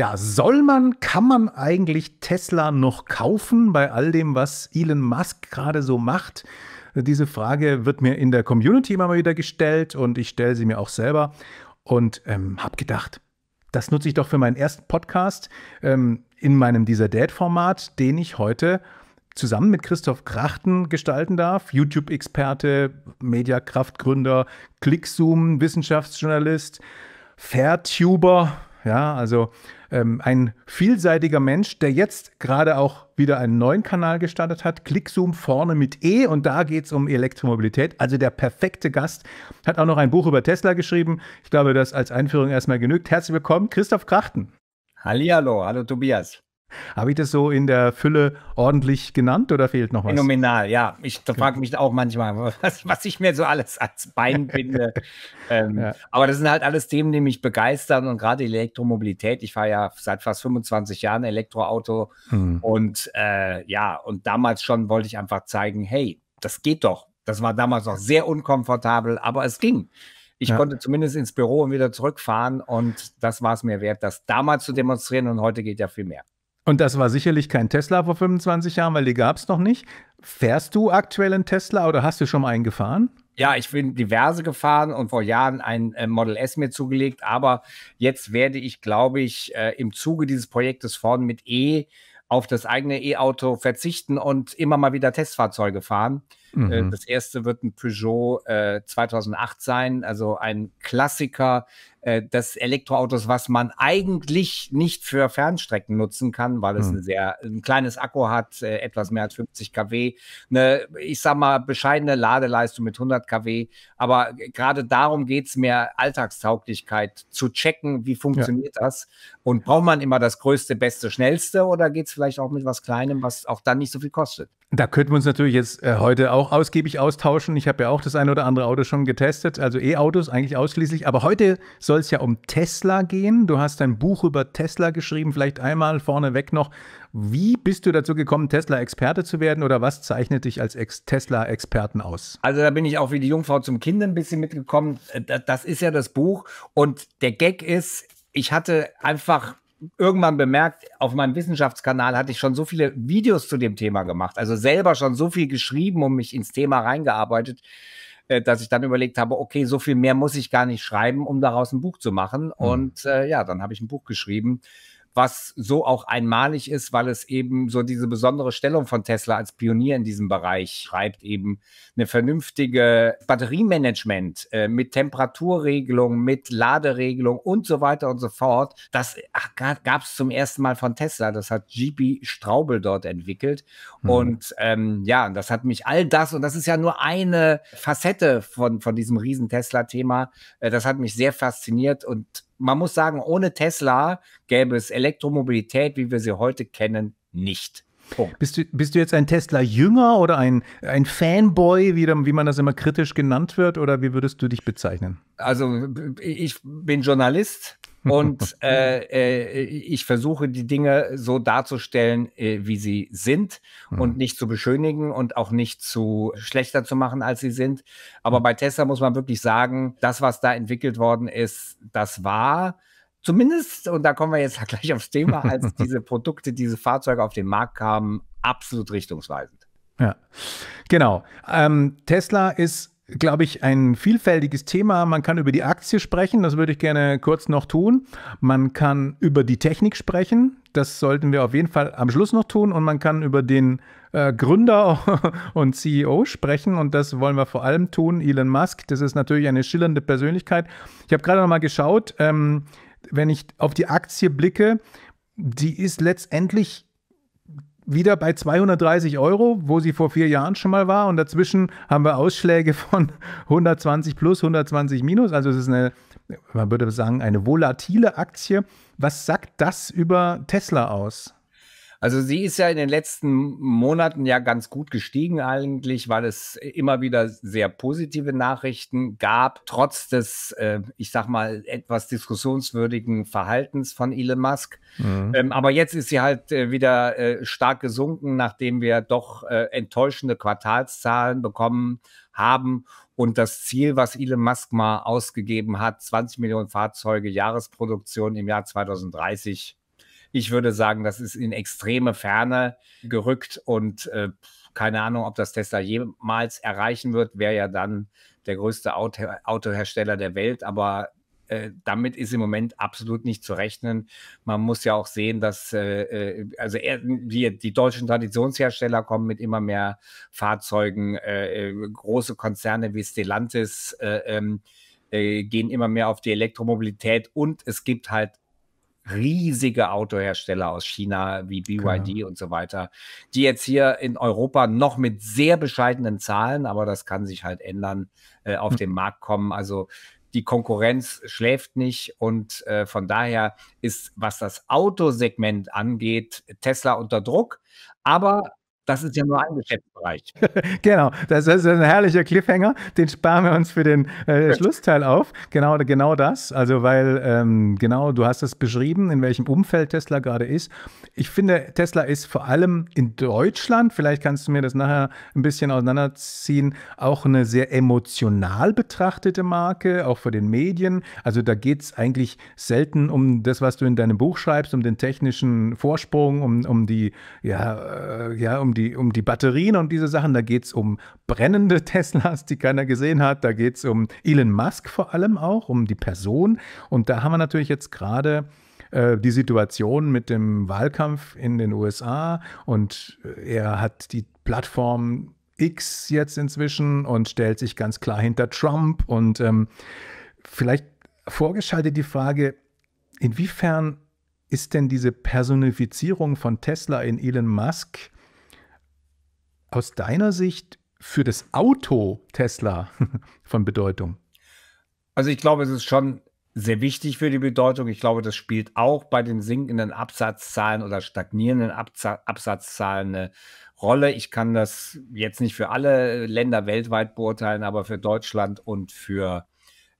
Ja, soll man, kann man eigentlich Tesla noch kaufen bei all dem, was Elon Musk gerade so macht? Diese Frage wird mir in der Community immer wieder gestellt und ich stelle sie mir auch selber und ähm, habe gedacht, das nutze ich doch für meinen ersten Podcast ähm, in meinem Dieser Dad-Format, den ich heute zusammen mit Christoph Krachten gestalten darf, YouTube-Experte, Mediakraftgründer, Clickzoom, Wissenschaftsjournalist, Fairtuber, ja, also ähm, ein vielseitiger Mensch, der jetzt gerade auch wieder einen neuen Kanal gestartet hat. Klickzoom vorne mit E und da geht es um Elektromobilität. Also der perfekte Gast. Hat auch noch ein Buch über Tesla geschrieben. Ich glaube, das als Einführung erstmal genügt. Herzlich willkommen, Christoph Krachten. Hallihallo, hallo Tobias. Habe ich das so in der Fülle ordentlich genannt oder fehlt noch was? Phänomenal, ja. Ich frage mich auch manchmal, was, was, ich mir so alles als Bein binde. ähm, ja. Aber das sind halt alles Themen, die mich begeistern und gerade Elektromobilität. Ich fahre ja seit fast 25 Jahren Elektroauto hm. und äh, ja, und damals schon wollte ich einfach zeigen, hey, das geht doch. Das war damals noch sehr unkomfortabel, aber es ging. Ich ja. konnte zumindest ins Büro und wieder zurückfahren und das war es mir wert, das damals zu demonstrieren und heute geht ja viel mehr. Und das war sicherlich kein Tesla vor 25 Jahren, weil die gab es noch nicht. Fährst du aktuell einen Tesla oder hast du schon mal einen gefahren? Ja, ich bin diverse gefahren und vor Jahren ein äh, Model S mir zugelegt, aber jetzt werde ich, glaube ich, äh, im Zuge dieses Projektes vorn mit E auf das eigene E-Auto verzichten und immer mal wieder Testfahrzeuge fahren. Äh, mhm. das erste wird ein Peugeot äh, 2008 sein, also ein Klassiker äh, des Elektroautos, was man eigentlich nicht für Fernstrecken nutzen kann, weil es mhm. ein sehr ein kleines Akku hat, äh, etwas mehr als 50 kW, eine, ich sag mal, bescheidene Ladeleistung mit 100 kW. Aber gerade darum geht's mehr, Alltagstauglichkeit zu checken, wie funktioniert ja. das und braucht man immer das größte, beste, schnellste oder geht's vielleicht auch mit was Kleinem, was auch dann nicht so viel kostet? Da könnten wir uns natürlich jetzt äh, heute auch ausgiebig austauschen. Ich habe ja auch das eine oder andere Auto schon getestet, also E-Autos eigentlich ausschließlich. Aber heute soll es ja um Tesla gehen. Du hast ein Buch über Tesla geschrieben, vielleicht einmal vorneweg noch. Wie bist du dazu gekommen, Tesla-Experte zu werden oder was zeichnet dich als Ex Tesla-Experten aus? Also da bin ich auch wie die Jungfrau zum Kind ein bisschen mitgekommen. Äh, das ist ja das Buch und der Gag ist, ich hatte einfach irgendwann bemerkt, auf meinem Wissenschaftskanal hatte ich schon so viele Videos zu dem Thema gemacht, also selber schon so viel geschrieben und mich ins Thema reingearbeitet, äh, dass ich dann überlegt habe, okay, so viel mehr muss ich gar nicht schreiben, um daraus ein Buch zu machen. Mhm. Und äh, ja, dann habe ich ein Buch geschrieben was so auch einmalig ist, weil es eben so diese besondere Stellung von Tesla als Pionier in diesem Bereich schreibt, eben eine vernünftige Batteriemanagement äh, mit Temperaturregelung, mit Laderegelung und so weiter und so fort. Das gab es zum ersten Mal von Tesla. Das hat GP Straubel dort entwickelt. Mhm. Und ähm, ja, das hat mich all das, und das ist ja nur eine Facette von, von diesem riesen Tesla-Thema, äh, das hat mich sehr fasziniert und man muss sagen, ohne Tesla gäbe es Elektromobilität, wie wir sie heute kennen, nicht. Punkt. Bist du, bist du jetzt ein Tesla-Jünger oder ein, ein Fanboy, wie, wie man das immer kritisch genannt wird, oder wie würdest du dich bezeichnen? Also ich bin Journalist, und äh, äh, ich versuche die Dinge so darzustellen, äh, wie sie sind mhm. und nicht zu beschönigen und auch nicht zu schlechter zu machen, als sie sind. Aber mhm. bei Tesla muss man wirklich sagen, das, was da entwickelt worden ist, das war zumindest, und da kommen wir jetzt gleich aufs Thema, als diese Produkte, diese Fahrzeuge auf den Markt kamen, absolut richtungsweisend. Ja, genau. Ähm, Tesla ist glaube ich, ein vielfältiges Thema. Man kann über die Aktie sprechen, das würde ich gerne kurz noch tun. Man kann über die Technik sprechen, das sollten wir auf jeden Fall am Schluss noch tun. Und man kann über den äh, Gründer und CEO sprechen und das wollen wir vor allem tun. Elon Musk, das ist natürlich eine schillernde Persönlichkeit. Ich habe gerade noch mal geschaut, ähm, wenn ich auf die Aktie blicke, die ist letztendlich wieder bei 230 Euro, wo sie vor vier Jahren schon mal war. Und dazwischen haben wir Ausschläge von 120 plus, 120 minus. Also es ist eine, man würde sagen, eine volatile Aktie. Was sagt das über Tesla aus? Also sie ist ja in den letzten Monaten ja ganz gut gestiegen eigentlich, weil es immer wieder sehr positive Nachrichten gab, trotz des, äh, ich sag mal, etwas diskussionswürdigen Verhaltens von Elon Musk. Mhm. Ähm, aber jetzt ist sie halt äh, wieder äh, stark gesunken, nachdem wir doch äh, enttäuschende Quartalszahlen bekommen haben und das Ziel, was Elon Musk mal ausgegeben hat, 20 Millionen Fahrzeuge Jahresproduktion im Jahr 2030 ich würde sagen, das ist in extreme Ferne gerückt und äh, keine Ahnung, ob das Tesla jemals erreichen wird, wäre ja dann der größte Auto Autohersteller der Welt, aber äh, damit ist im Moment absolut nicht zu rechnen. Man muss ja auch sehen, dass äh, äh also er, die, die, deutschen Traditionshersteller kommen mit immer mehr Fahrzeugen, äh, äh große Konzerne wie Stellantis äh, ähm, gehen immer mehr auf die Elektromobilität und es gibt halt riesige Autohersteller aus China wie BYD genau. und so weiter, die jetzt hier in Europa noch mit sehr bescheidenen Zahlen, aber das kann sich halt ändern, äh, auf mhm. den Markt kommen. Also die Konkurrenz schläft nicht und äh, von daher ist, was das Autosegment angeht, Tesla unter Druck. Aber das ist ja nur ein Geschäftsbereich. genau, das ist ein herrlicher Cliffhanger. Den sparen wir uns für den äh, Schlussteil auf. Genau, genau das. Also, weil, ähm, genau, du hast es beschrieben, in welchem Umfeld Tesla gerade ist. Ich finde, Tesla ist vor allem in Deutschland, vielleicht kannst du mir das nachher ein bisschen auseinanderziehen, auch eine sehr emotional betrachtete Marke, auch für den Medien. Also, da geht es eigentlich selten um das, was du in deinem Buch schreibst, um den technischen Vorsprung, um, um die, ja, äh, ja, um die die, um die Batterien und diese Sachen. Da geht es um brennende Teslas, die keiner gesehen hat. Da geht es um Elon Musk vor allem auch, um die Person. Und da haben wir natürlich jetzt gerade äh, die Situation mit dem Wahlkampf in den USA und äh, er hat die Plattform X jetzt inzwischen und stellt sich ganz klar hinter Trump und ähm, vielleicht vorgeschaltet die Frage, inwiefern ist denn diese Personifizierung von Tesla in Elon Musk aus deiner Sicht für das Auto Tesla von Bedeutung? Also ich glaube, es ist schon sehr wichtig für die Bedeutung. Ich glaube, das spielt auch bei den sinkenden Absatzzahlen oder stagnierenden Absatzzahlen eine Rolle. Ich kann das jetzt nicht für alle Länder weltweit beurteilen, aber für Deutschland und für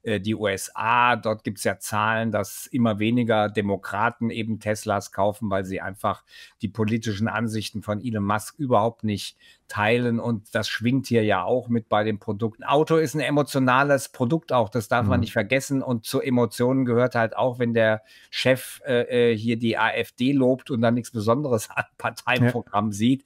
äh, die USA. Dort gibt es ja Zahlen, dass immer weniger Demokraten eben Teslas kaufen, weil sie einfach die politischen Ansichten von Elon Musk überhaupt nicht teilen. Und das schwingt hier ja auch mit bei den Produkten. Auto ist ein emotionales Produkt auch, das darf mhm. man nicht vergessen. Und zu Emotionen gehört halt auch, wenn der Chef äh, äh hier die AfD lobt und dann nichts Besonderes an Parteiprogramm ja. sieht.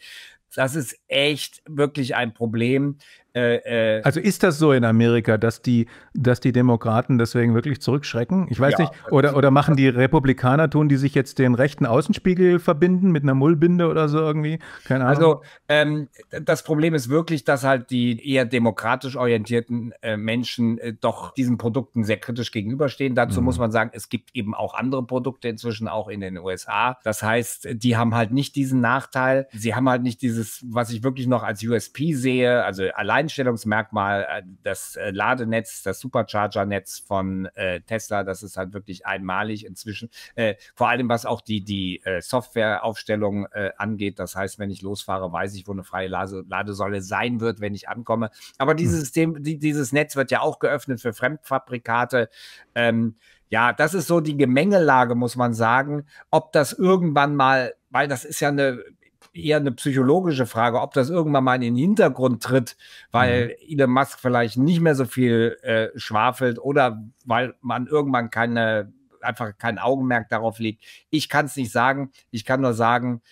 Das ist echt wirklich ein Problem. Äh, äh, also ist das so in Amerika, dass die, dass die Demokraten deswegen wirklich zurückschrecken? Ich weiß ja, nicht, oder, oder machen die Republikaner, tun die sich jetzt den rechten Außenspiegel verbinden mit einer Mullbinde oder so irgendwie? Keine also, Ahnung. Also ähm, das Problem ist wirklich, dass halt die eher demokratisch orientierten äh, Menschen äh, doch diesen Produkten sehr kritisch gegenüberstehen. Dazu mhm. muss man sagen, es gibt eben auch andere Produkte inzwischen auch in den USA. Das heißt, die haben halt nicht diesen Nachteil. Sie haben halt nicht dieses, was ich wirklich noch als USP sehe, also allein Alleinstellungsmerkmal, äh, das äh, Ladenetz, das Supercharger-Netz von äh, Tesla, das ist halt wirklich einmalig inzwischen. Äh, vor allem, was auch die, die äh, Softwareaufstellung äh, angeht. Das heißt, wenn ich losfahre, weiß ich, wo eine freie Lade Ladesäule sein wird, wenn ich ankomme. Aber dieses, hm. System, die, dieses Netz wird ja auch geöffnet für Fremdfabrikate. Ähm, ja, das ist so die Gemengelage, muss man sagen. Ob das irgendwann mal, weil das ist ja eine eher eine psychologische Frage, ob das irgendwann mal in den Hintergrund tritt, weil mhm. Elon Musk vielleicht nicht mehr so viel äh, schwafelt oder weil man irgendwann keine einfach kein Augenmerk darauf legt. Ich kann es nicht sagen. Ich kann nur sagen,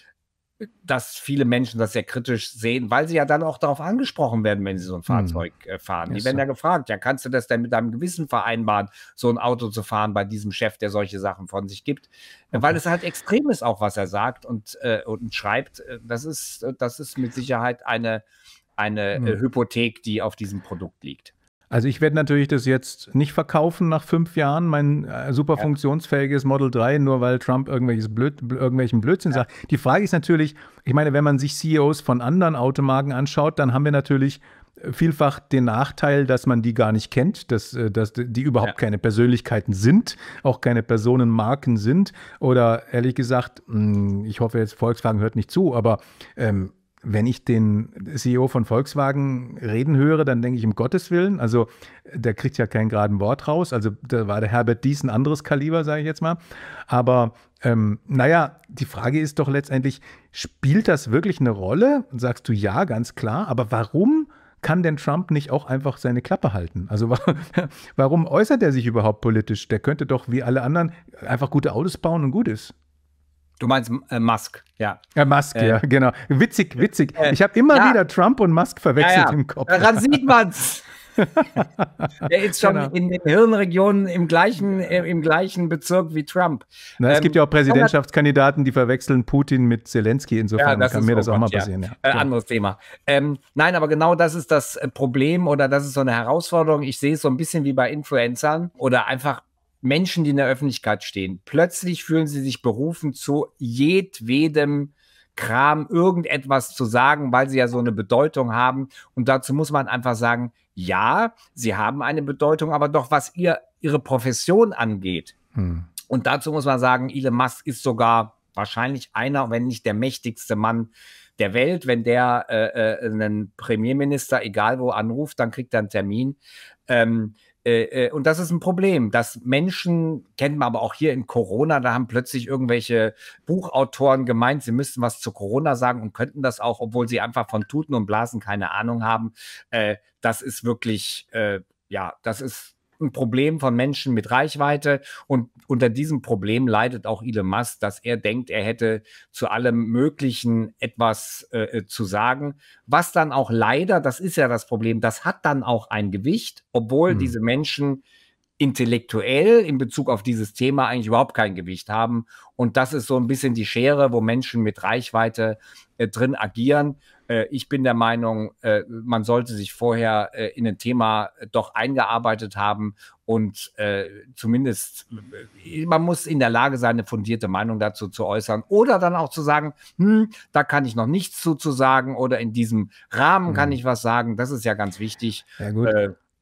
dass viele Menschen das sehr kritisch sehen, weil sie ja dann auch darauf angesprochen werden, wenn sie so ein hm. Fahrzeug äh, fahren. die werden ja gefragt, ja, kannst du das denn mit deinem Gewissen vereinbaren, so ein Auto zu fahren bei diesem Chef, der solche Sachen von sich gibt? Äh, okay. Weil es halt extrem ist, auch was er sagt und, äh, und schreibt. Äh, das ist, äh, das ist mit Sicherheit eine, eine mhm. Hypothek, die auf diesem Produkt liegt. Also ich werde natürlich das jetzt nicht verkaufen nach fünf Jahren, mein äh, super ja. funktionsfähiges Model 3, nur weil Trump irgendwelches Blöd, irgendwelchen Blödsinn ja. sagt. Die Frage ist natürlich, ich meine, wenn man sich CEOs von anderen Automarken anschaut, dann haben wir natürlich äh, vielfach den Nachteil, dass man die gar nicht kennt, dass, äh, dass die überhaupt ja. keine Persönlichkeiten sind, auch keine Personenmarken sind. Oder ehrlich gesagt, hm, ich hoffe jetzt, Volkswagen hört nicht zu, aber ähm, wenn ich den CEO von Volkswagen reden höre, dann denke ich, um Gottes Willen, also der kriegt ja kein geraden Wort raus. Also da war der Herbert Dies ein anderes Kaliber, sage ich jetzt mal. Aber ähm, naja, die Frage ist doch letztendlich, spielt das wirklich eine Rolle? Sagst du ja, ganz klar. Aber warum kann denn Trump nicht auch einfach seine Klappe halten? Also warum äußert er sich überhaupt politisch? Der könnte doch wie alle anderen einfach gute Autos bauen und gut ist. Du meinst äh, Musk, ja. Ja, Musk, äh, ja, genau. Witzig, witzig. Äh, ich habe immer ja. wieder Trump und Musk verwechselt ja, ja. im Kopf. Daran sieht man's. Der ist schon genau. in den Hirnregionen im gleichen, im gleichen Bezirk wie Trump. Na, es ähm, gibt ja auch ähm, Präsidentschaftskandidaten, die verwechseln Putin mit Zelensky. Insofern ja, kann mir oh das auch Gott, mal passieren. Ja. Äh, ja. Äh, anderes Thema. Ähm, nein, aber genau das ist das äh, Problem oder das ist so eine Herausforderung. Ich sehe es so ein bisschen wie bei Influencern oder einfach Menschen, die in der Öffentlichkeit stehen. Plötzlich fühlen sie sich berufen, zu jedwedem Kram irgendetwas zu sagen, weil sie ja so eine Bedeutung haben. Und dazu muss man einfach sagen, ja, sie haben eine Bedeutung, aber doch was ihr, ihre Profession angeht. Hm. Und dazu muss man sagen, Elon Musk ist sogar wahrscheinlich einer, wenn nicht der mächtigste Mann der Welt. Wenn der äh, äh, einen Premierminister, egal wo, anruft, dann kriegt er einen Termin. Ähm, äh, äh, und das ist ein Problem, dass Menschen, kennt man aber auch hier in Corona, da haben plötzlich irgendwelche Buchautoren gemeint, sie müssten was zu Corona sagen und könnten das auch, obwohl sie einfach von Tuten und Blasen keine Ahnung haben. Äh, das ist wirklich, äh, ja, das ist ein Problem von Menschen mit Reichweite und unter diesem Problem leidet auch Elon Musk, dass er denkt, er hätte zu allem Möglichen etwas äh, äh zu sagen, was dann auch leider, das ist ja das Problem, das hat dann auch ein Gewicht, obwohl mhm. diese Menschen intellektuell in Bezug auf dieses Thema eigentlich überhaupt kein Gewicht haben. Und das ist so ein bisschen die Schere, wo Menschen mit Reichweite äh, drin agieren. Äh, ich bin der Meinung, äh, man sollte sich vorher äh, in ein Thema äh, doch eingearbeitet haben und äh, zumindest, man muss in der Lage sein, eine fundierte Meinung dazu zu äußern oder dann auch zu sagen, hm, da kann ich noch nichts zu, zu sagen oder in diesem Rahmen kann mhm. ich was sagen. Das ist ja ganz wichtig. Ja, gut.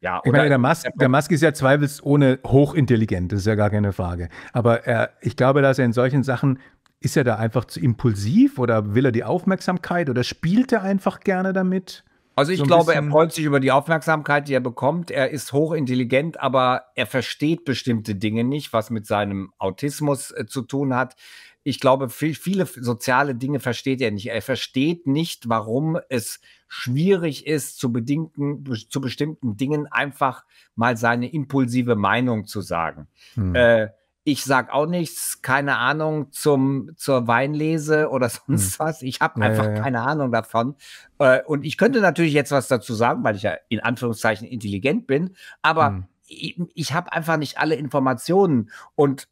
Ja, ich meine, der Musk, der Musk ist ja zweifelsohne hochintelligent, das ist ja gar keine Frage. Aber er, ich glaube, dass er in solchen Sachen, ist er da einfach zu impulsiv oder will er die Aufmerksamkeit oder spielt er einfach gerne damit? Also ich so glaube, er freut sich über die Aufmerksamkeit, die er bekommt. Er ist hochintelligent, aber er versteht bestimmte Dinge nicht, was mit seinem Autismus äh, zu tun hat ich glaube, viele soziale Dinge versteht er nicht. Er versteht nicht, warum es schwierig ist, zu, bedingten, zu bestimmten Dingen einfach mal seine impulsive Meinung zu sagen. Hm. Äh, ich sag auch nichts, keine Ahnung zum zur Weinlese oder sonst hm. was. Ich habe einfach ja, ja. keine Ahnung davon. Äh, und ich könnte natürlich jetzt was dazu sagen, weil ich ja in Anführungszeichen intelligent bin, aber hm. ich, ich habe einfach nicht alle Informationen und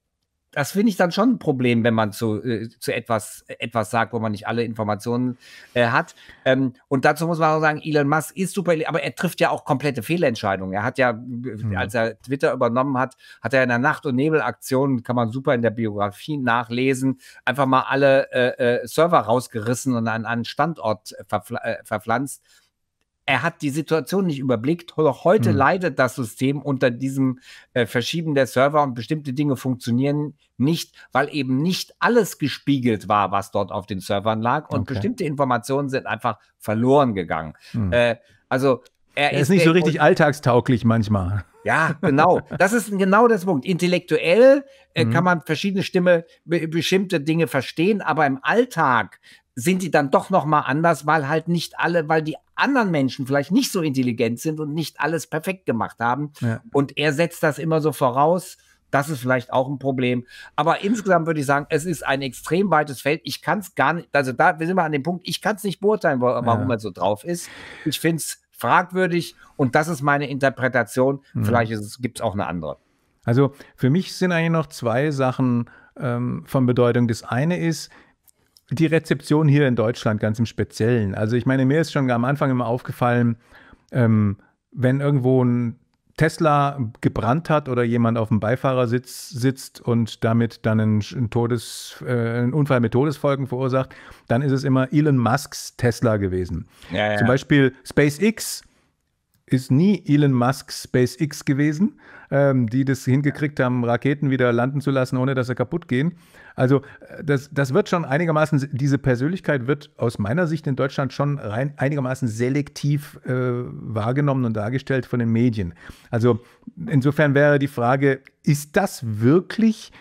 das finde ich dann schon ein Problem, wenn man zu, äh, zu etwas, etwas sagt, wo man nicht alle Informationen äh, hat. Ähm, und dazu muss man auch sagen, Elon Musk ist super, aber er trifft ja auch komplette Fehlentscheidungen. Er hat ja, mhm. als er Twitter übernommen hat, hat er in der Nacht- und Nebelaktion, kann man super in der Biografie nachlesen, einfach mal alle äh, äh Server rausgerissen und an einen Standort äh, verpflanzt er hat die Situation nicht überblickt. Auch heute hm. leidet das System unter diesem äh, Verschieben der Server und bestimmte Dinge funktionieren nicht, weil eben nicht alles gespiegelt war, was dort auf den Servern lag und okay. bestimmte Informationen sind einfach verloren gegangen. Hm. Äh, also er, er ist, ist, nicht so richtig und, alltagstauglich manchmal. Ja, genau. Das ist genau das Punkt. Intellektuell äh, mhm. kann man verschiedene Stimme be bestimmte Dinge verstehen, aber im Alltag sind die dann doch noch mal anders, weil halt nicht alle, weil die anderen Menschen vielleicht nicht so intelligent sind und nicht alles perfekt gemacht haben. Ja. Und er setzt das immer so voraus. Das ist vielleicht auch ein Problem. Aber insgesamt würde ich sagen, es ist ein extrem weites Feld. Ich kann es gar nicht, also da wir sind wir an dem Punkt, ich kann es nicht beurteilen, warum ja. er so drauf ist. Ich finde es fragwürdig und das ist meine Interpretation. Mhm. Vielleicht gibt es auch eine andere. Also für mich sind eigentlich noch zwei Sachen ähm, von Bedeutung. Das eine ist, die Rezeption hier in Deutschland ganz im Speziellen. Also ich meine, mir ist schon am Anfang immer aufgefallen, ähm, wenn irgendwo ein Tesla gebrannt hat oder jemand auf dem Beifahrersitz sitzt und damit dann einen, Todes, äh, einen Unfall mit Todesfolgen verursacht, dann ist es immer Elon Musks Tesla gewesen. Ja, ja. Zum Beispiel SpaceX ist nie Elon Musk SpaceX gewesen, ähm, die das hingekriegt haben, Raketen wieder landen zu lassen, ohne dass sie kaputt gehen. Also äh, das, das wird schon einigermaßen, diese Persönlichkeit wird aus meiner Sicht in Deutschland schon rein, einigermaßen selektiv äh, wahrgenommen und dargestellt von den Medien. Also insofern wäre die Frage, ist das wirklich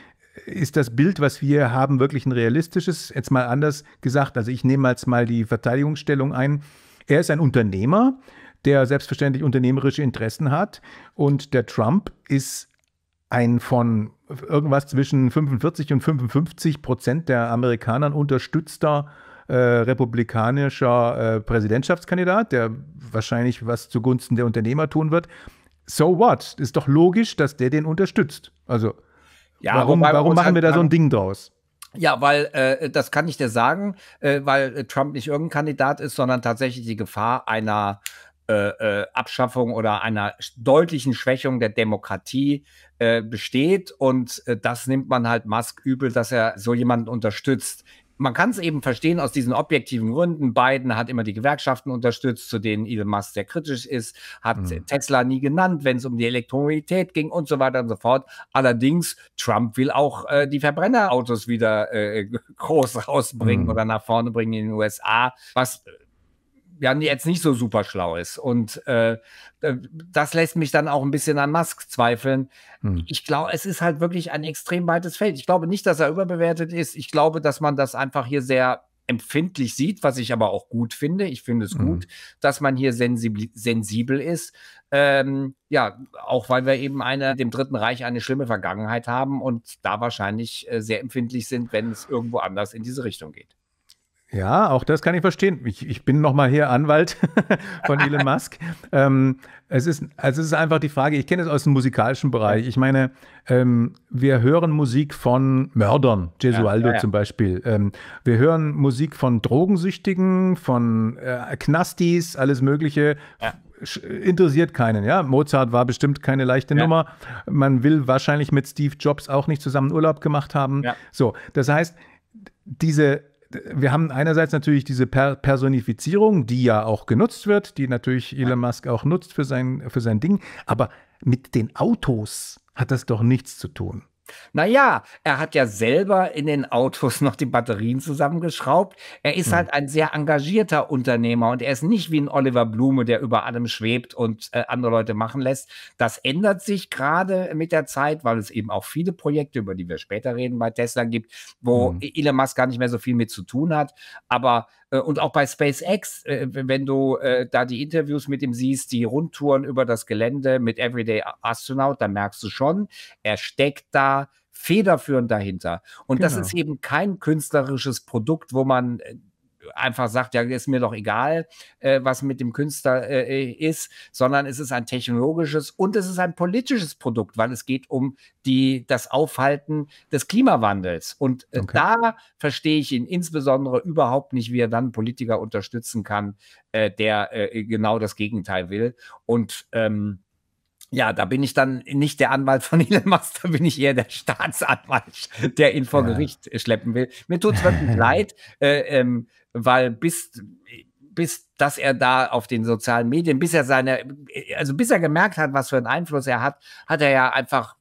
ist das Bild, was wir haben, wirklich ein realistisches? Jetzt mal anders gesagt, also ich nehme jetzt mal die Verteidigungsstellung ein. Er ist ein Unternehmer, der selbstverständlich unternehmerische Interessen hat. Und der Trump ist ein von irgendwas zwischen 45 und 55 Prozent der Amerikanern unterstützter äh, republikanischer äh, Präsidentschaftskandidat, der wahrscheinlich was zugunsten der Unternehmer tun wird. So what? Ist doch logisch, dass der den unterstützt. Also ja, warum, warum machen halt wir da halt so ein Ding draus? Ja, weil äh, das kann ich dir sagen, äh, weil äh, Trump nicht irgendein Kandidat ist, sondern tatsächlich die Gefahr einer äh, äh, Abschaffung oder einer deutlichen Schwächung der Demokratie äh, besteht. Und äh, das nimmt man halt Musk übel, dass er so jemanden unterstützt. Man kann es eben verstehen aus diesen objektiven Gründen. Biden hat immer die Gewerkschaften unterstützt, zu denen Elon Musk sehr kritisch ist, hat mhm. Tesla nie genannt, wenn es um die Elektromobilität ging und so weiter und so fort. Allerdings, Trump will auch äh, die Verbrennerautos wieder groß rausbringen mhm. oder nach vorne bringen in den USA, was ja jetzt nicht so super schlau ist. Und äh, äh, das lässt mich dann auch ein bisschen an Musk zweifeln. Hm. Ich glaube, es ist halt wirklich ein extrem weites Feld. Ich glaube nicht, dass er überbewertet ist. Ich glaube, dass man das einfach hier sehr empfindlich sieht, was ich aber auch gut finde. Ich finde es gut, mhm. dass man hier sensibel, sensibel ist. Ähm, ja, auch weil wir eben eine, dem Dritten Reich eine schlimme Vergangenheit haben und da wahrscheinlich äh, sehr empfindlich sind, wenn es irgendwo anders in diese Richtung geht. Ja, auch das kann ich verstehen. Ich, ich bin nochmal hier Anwalt von Elon Musk. ähm, es, ist, also es ist einfach die Frage, ich kenne es aus dem musikalischen Bereich. Ich meine, ähm, wir hören Musik von Mördern, Gesualdo ja, ja, ja. zum Beispiel. Ähm, wir hören Musik von Drogensüchtigen, von äh, Knastis, alles Mögliche. Interessiert keinen, ja. Mozart war bestimmt keine leichte Nummer. Man will wahrscheinlich mit Steve Jobs auch nicht zusammen Urlaub gemacht haben. So, das heißt, diese wir haben einerseits natürlich diese per Personifizierung, die ja auch genutzt wird, die natürlich Elon Musk auch nutzt für sein, für sein Ding, aber mit den Autos hat das doch nichts zu tun. Naja, er hat ja selber in den Autos noch die Batterien zusammengeschraubt. Er ist hm. halt ein sehr engagierter Unternehmer und er ist nicht wie ein Oliver Blume, der über allem schwebt und äh, andere Leute machen lässt. Das ändert sich gerade mit der Zeit, weil es eben auch viele Projekte, über die wir später reden, bei Tesla gibt, wo hm. Elon Musk gar nicht mehr so viel mit zu tun hat. Aber äh, und auch bei SpaceX, äh, wenn du äh, da die Interviews mit ihm siehst, die Rundtouren über das Gelände mit Everyday Astronaut, dann merkst du schon, er steckt da federführend dahinter. Und genau. das ist eben kein künstlerisches Produkt, wo man einfach sagt, ja, ist mir doch egal, äh, was mit dem Künstler äh, äh, ist, sondern es ist ein technologisches und es ist ein politisches Produkt, weil es geht um die, das Aufhalten des Klimawandels. Und äh, okay. da verstehe ich ihn insbesondere überhaupt nicht, wie er dann Politiker unterstützen kann, äh, der äh, genau das Gegenteil will. Und ähm, ja, da bin ich dann nicht der Anwalt von Elon Musk, da bin ich eher der Staatsanwalt, der ihn vor ja. Gericht schleppen will. Mir tut es wirklich leid. Äh, ähm, weil bis, bis dass er da auf den sozialen Medien, bis er seine, also bis er gemerkt hat, was für einen Einfluss er hat, hat er ja einfach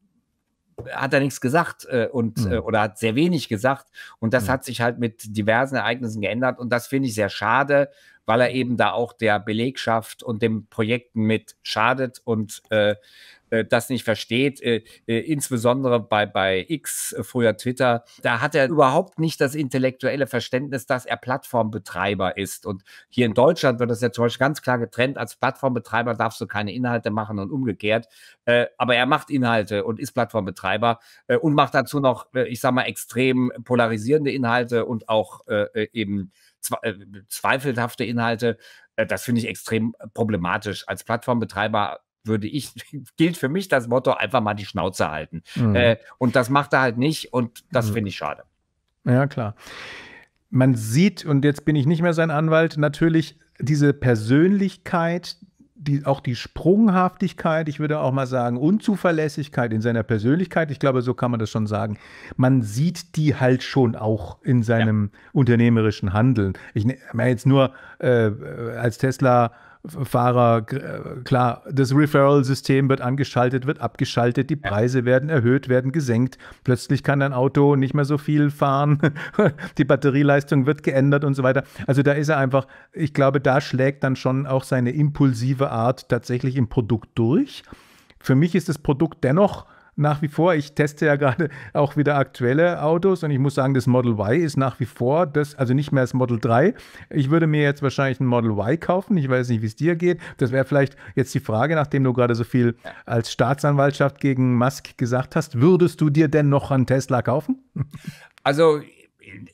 hat er nichts gesagt äh, und mhm. äh, oder hat sehr wenig gesagt und das mhm. hat sich halt mit diversen Ereignissen geändert und das finde ich sehr schade, weil er eben da auch der Belegschaft und dem Projekten mit schadet und äh, äh, das nicht versteht, äh, äh, insbesondere bei, bei X, äh, früher Twitter, da hat er überhaupt nicht das intellektuelle Verständnis, dass er Plattformbetreiber ist. Und hier in Deutschland wird das ja zum Beispiel ganz klar getrennt, als Plattformbetreiber darfst du keine Inhalte machen und umgekehrt. Äh, aber er macht Inhalte und ist Plattformbetreiber äh, und macht dazu noch, ich sag mal, extrem polarisierende Inhalte und auch eben zweifelhafte Inhalte. Das finde ich extrem problematisch. Als Plattformbetreiber würde ich, gilt für mich das Motto, einfach mal die Schnauze halten. Mhm. Äh, und das macht er halt nicht und das mhm. finde ich schade. Ja, klar. Man sieht, und jetzt bin ich nicht mehr sein Anwalt, natürlich diese Persönlichkeit, die, auch die Sprunghaftigkeit, ich würde auch mal sagen, Unzuverlässigkeit in seiner Persönlichkeit, ich glaube, so kann man das schon sagen, man sieht die halt schon auch in seinem ja. unternehmerischen Handeln. Ich meine jetzt nur äh, als Tesla Fahrer, äh, klar, das Referral-System wird angeschaltet, wird abgeschaltet, die Preise werden erhöht, werden gesenkt. Plötzlich kann dein Auto nicht mehr so viel fahren, die Batterieleistung wird geändert und so weiter. Also da ist er einfach, ich glaube, da schlägt dann schon auch seine impulsive Art tatsächlich im Produkt durch. Für mich ist das Produkt dennoch nach wie vor, ich teste ja gerade auch wieder aktuelle Autos und ich muss sagen, das Model Y ist nach wie vor das, also nicht mehr das Model 3. Ich würde mir jetzt wahrscheinlich ein Model Y kaufen. Ich weiß nicht, wie es dir geht. Das wäre vielleicht jetzt die Frage, nachdem du gerade so viel als Staatsanwaltschaft gegen Musk gesagt hast. Würdest du dir denn noch einen Tesla kaufen? Also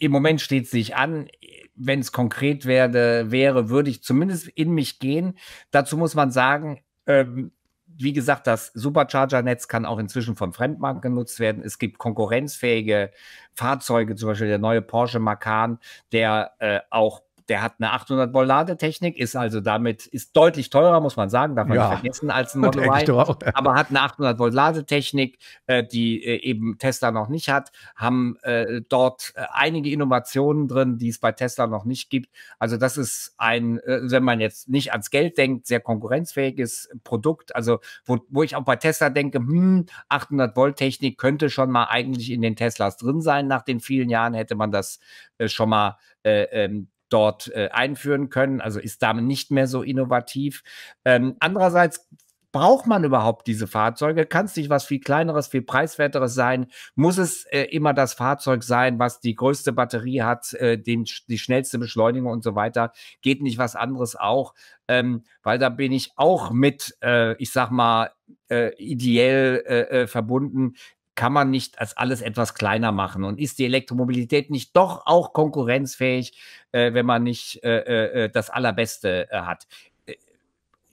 im Moment steht es nicht an wenn es konkret werde, wäre, würde ich zumindest in mich gehen. Dazu muss man sagen, ähm, wie gesagt, das Supercharger-Netz kann auch inzwischen von Fremdmarken genutzt werden. Es gibt konkurrenzfähige Fahrzeuge, zum Beispiel der neue Porsche Macan, der äh, auch der hat eine 800 Volt Ladetechnik, ist also damit, ist deutlich teurer, muss man sagen, darf man ja, nicht vergessen, als ein Model Y, aber hat eine 800 Volt Ladetechnik, äh, die äh, eben Tesla noch nicht hat, haben äh, dort äh, einige Innovationen drin, die es bei Tesla noch nicht gibt. Also das ist ein, äh, wenn man jetzt nicht ans Geld denkt, sehr konkurrenzfähiges Produkt, also wo, wo ich auch bei Tesla denke, hm, 800 Volt Technik könnte schon mal eigentlich in den Teslas drin sein, nach den vielen Jahren hätte man das äh, schon mal ähm, dort äh, einführen können. Also ist damit nicht mehr so innovativ. Ähm, andererseits braucht man überhaupt diese Fahrzeuge? Kann es nicht was viel kleineres, viel preiswerteres sein? Muss es äh, immer das Fahrzeug sein, was die größte Batterie hat, äh, den, die schnellste Beschleunigung und so weiter? Geht nicht was anderes auch? Ähm, weil da bin ich auch mit, äh, ich sag mal, äh, ideell äh, äh, verbunden kann man nicht als alles etwas kleiner machen? Und ist die Elektromobilität nicht doch auch konkurrenzfähig, äh, wenn man nicht äh, äh, äh das Allerbeste äh, hat?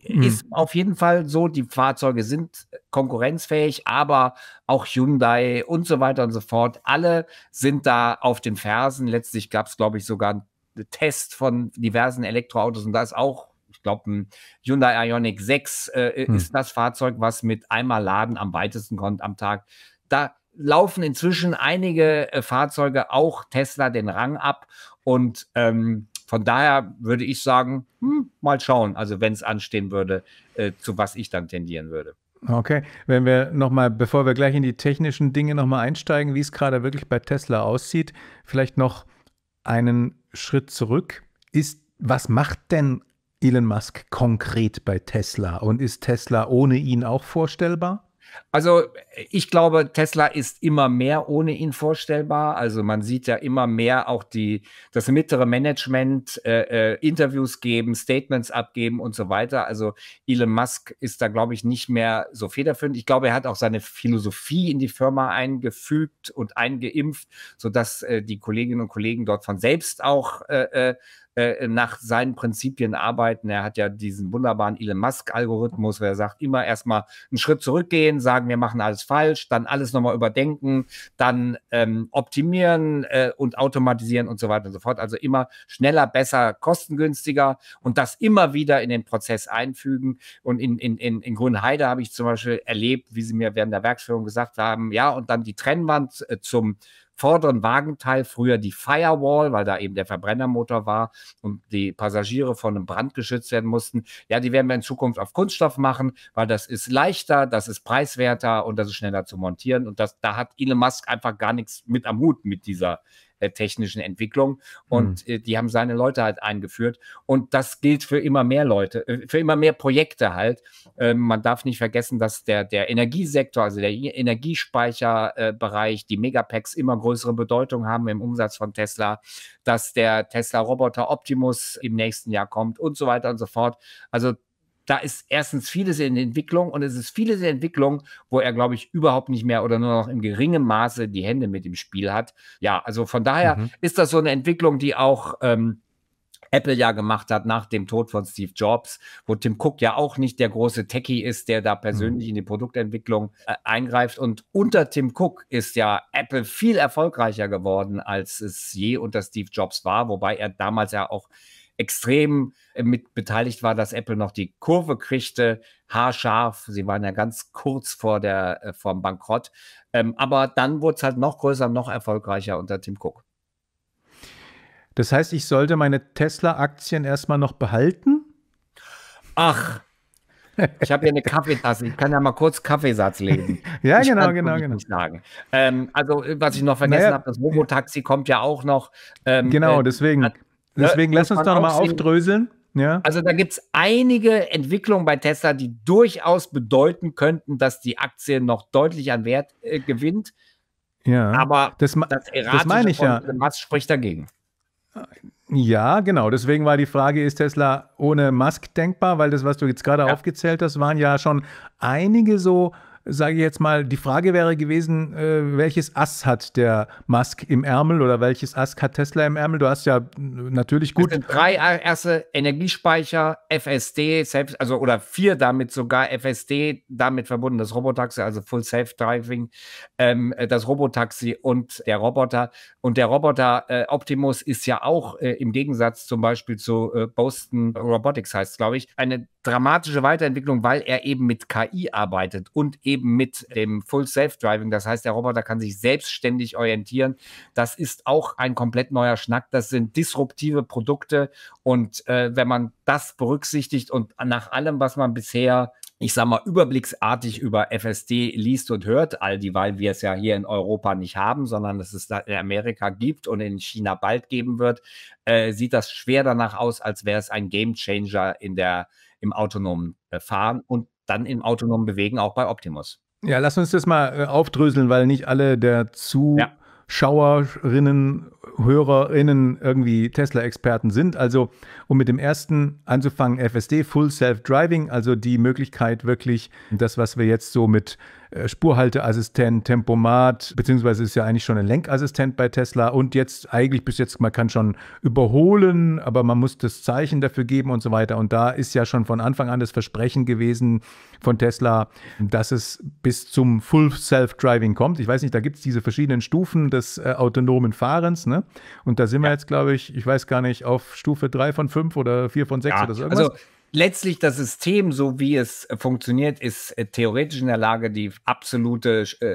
Mhm. Ist auf jeden Fall so, die Fahrzeuge sind konkurrenzfähig, aber auch Hyundai und so weiter und so fort, alle sind da auf den Fersen. Letztlich gab es, glaube ich, sogar einen Test von diversen Elektroautos und da ist auch ich glaube, ein Hyundai Ionic 6 äh, hm. ist das Fahrzeug, was mit einmal Laden am weitesten kommt am Tag da laufen inzwischen einige äh, Fahrzeuge auch Tesla den Rang ab. Und ähm, von daher würde ich sagen, hm, mal schauen, also wenn es anstehen würde, äh, zu was ich dann tendieren würde. Okay, wenn wir nochmal, bevor wir gleich in die technischen Dinge nochmal einsteigen, wie es gerade wirklich bei Tesla aussieht, vielleicht noch einen Schritt zurück. Ist, was macht denn Elon Musk konkret bei Tesla und ist Tesla ohne ihn auch vorstellbar? Also ich glaube, Tesla ist immer mehr ohne ihn vorstellbar. Also man sieht ja immer mehr auch die, das mittlere Management äh, äh, Interviews geben, Statements abgeben und so weiter. Also Elon Musk ist da, glaube ich, nicht mehr so federführend. Ich glaube, er hat auch seine Philosophie in die Firma eingefügt und eingeimpft, sodass äh, die Kolleginnen und Kollegen dort von selbst auch äh, äh, äh nach seinen Prinzipien arbeiten. Er hat ja diesen wunderbaren Elon Musk-Algorithmus, wo er sagt, immer erstmal einen Schritt zurückgehen, sagen, sagen, wir machen alles falsch, dann alles nochmal überdenken, dann ähm, optimieren äh, und automatisieren und so weiter und so fort. Also immer schneller, besser, kostengünstiger und das immer wieder in den Prozess einfügen. Und in, in, in, in Grünheide habe ich zum Beispiel erlebt, wie sie mir während der Werksführung gesagt haben, ja, und dann die Trennwand äh, zum vorderen Wagenteil früher die Firewall, weil da eben der Verbrennermotor war und die Passagiere von einem Brand geschützt werden mussten. Ja, die werden wir in Zukunft auf Kunststoff machen, weil das ist leichter, das ist preiswerter und das ist schneller zu montieren. Und das, da hat Elon Musk einfach gar nichts mit am Hut mit dieser äh, technischen Entwicklung. Und mhm. Äh, die haben seine Leute halt eingeführt. Und das gilt für immer mehr Leute, äh, für immer mehr Projekte halt. Ähm, man darf nicht vergessen, dass der, der Energiesektor, also der Energiespeicherbereich, die Megapacks immer größere Bedeutung haben im Umsatz von Tesla, dass der Tesla-Roboter Optimus im nächsten Jahr kommt und so weiter und so fort. Also da ist erstens vieles in Entwicklung und es ist vieles in Entwicklung, wo er, glaube ich, überhaupt nicht mehr oder nur noch im geringen Maße die Hände mit im Spiel hat. Ja, also von daher mhm. ist das so eine Entwicklung, die auch ähm, Apple ja gemacht hat nach dem Tod von Steve Jobs, wo Tim Cook ja auch nicht der große Techie ist, der da persönlich mhm. in die Produktentwicklung äh, eingreift. Und unter Tim Cook ist ja Apple viel erfolgreicher geworden, als es je unter Steve Jobs war, wobei er damals ja auch extrem äh, mit beteiligt war, dass Apple noch die Kurve kriegte, haarscharf. Sie waren ja ganz kurz vor der äh, vom Bankrott. Ähm, aber dann wurde es halt noch größer, noch erfolgreicher unter Tim Cook. Das heißt, ich sollte meine Tesla-Aktien erstmal noch behalten? Ach, ich habe hier eine Kaffeetasse. Ich kann ja mal kurz Kaffeesatz lesen. ja, ich genau, genau, genau. Sagen. Ähm, also, was ich noch vergessen naja, habe, das Robotaxi kommt ja auch noch. Ähm, genau, äh, deswegen. Hat, Ne, Deswegen ja, lass uns doch nochmal aufdröseln. Ja. Also da gibt es einige Entwicklungen bei Tesla, die durchaus bedeuten könnten, dass die Aktie noch deutlich an Wert äh, gewinnt. Ja. Aber das, das, das meine ich ja. Was spricht dagegen? Ja, genau. Deswegen war die Frage, ist Tesla ohne Musk denkbar? Weil das, was du jetzt gerade ja. aufgezählt hast, waren ja schon einige so sage ich jetzt mal, die Frage wäre gewesen, äh, welches Ass hat der Musk im Ärmel oder welches Ass hat Tesla im Ärmel? Du hast ja äh, natürlich gut. Es drei Asse, Energiespeicher, FSD, selbst, also oder vier damit sogar, FSD damit verbunden, das Robotaxi, also Full Self Driving, ähm, äh, das Robotaxi und der Roboter. Und der Roboter äh, Optimus ist ja auch äh, im Gegensatz zum Beispiel zu äh, Boston Robotics heißt, glaube ich, eine dramatische Weiterentwicklung, weil er eben mit KI arbeitet und eben mit dem Full Self-Driving. Das heißt, der Roboter kann sich selbstständig orientieren. Das ist auch ein komplett neuer Schnack. Das sind disruptive Produkte. Und äh, wenn man das berücksichtigt und nach allem, was man bisher ich sag mal, überblicksartig über FSD liest und hört, all die, weil wir es ja hier in Europa nicht haben, sondern dass es da in Amerika gibt und in China bald geben wird, äh, sieht das schwer danach aus, als wäre es ein Game Changer in der im autonomen äh, Fahren und dann im autonomen Bewegen auch bei Optimus. Ja, lass uns das mal äh, aufdröseln, weil nicht alle der Zuschauerinnen, Hörerinnen irgendwie Tesla-Experten sind. Also, um mit dem ersten anzufangen, FSD, Full Self-Driving, also die Möglichkeit wirklich, das, was wir jetzt so mit äh, Spurhalteassistent, Tempomat, beziehungsweise ist ja eigentlich schon ein Lenkassistent bei Tesla und jetzt eigentlich bis jetzt, man kann schon überholen, aber man muss das Zeichen dafür geben und so weiter. Und da ist ja schon von Anfang an das Versprechen gewesen von Tesla, dass es bis zum Full Self-Driving kommt. Ich weiß nicht, da gibt es diese verschiedenen Stufen des äh, autonomen Fahrens, ne? Und da sind wir jetzt, glaube ich, ich weiß gar nicht, auf Stufe 3 von 5 oder 4 von 6 ja. oder so irgendwas. Also letztlich das System, so wie es äh, funktioniert, ist äh, theoretisch in der Lage, die absolute äh,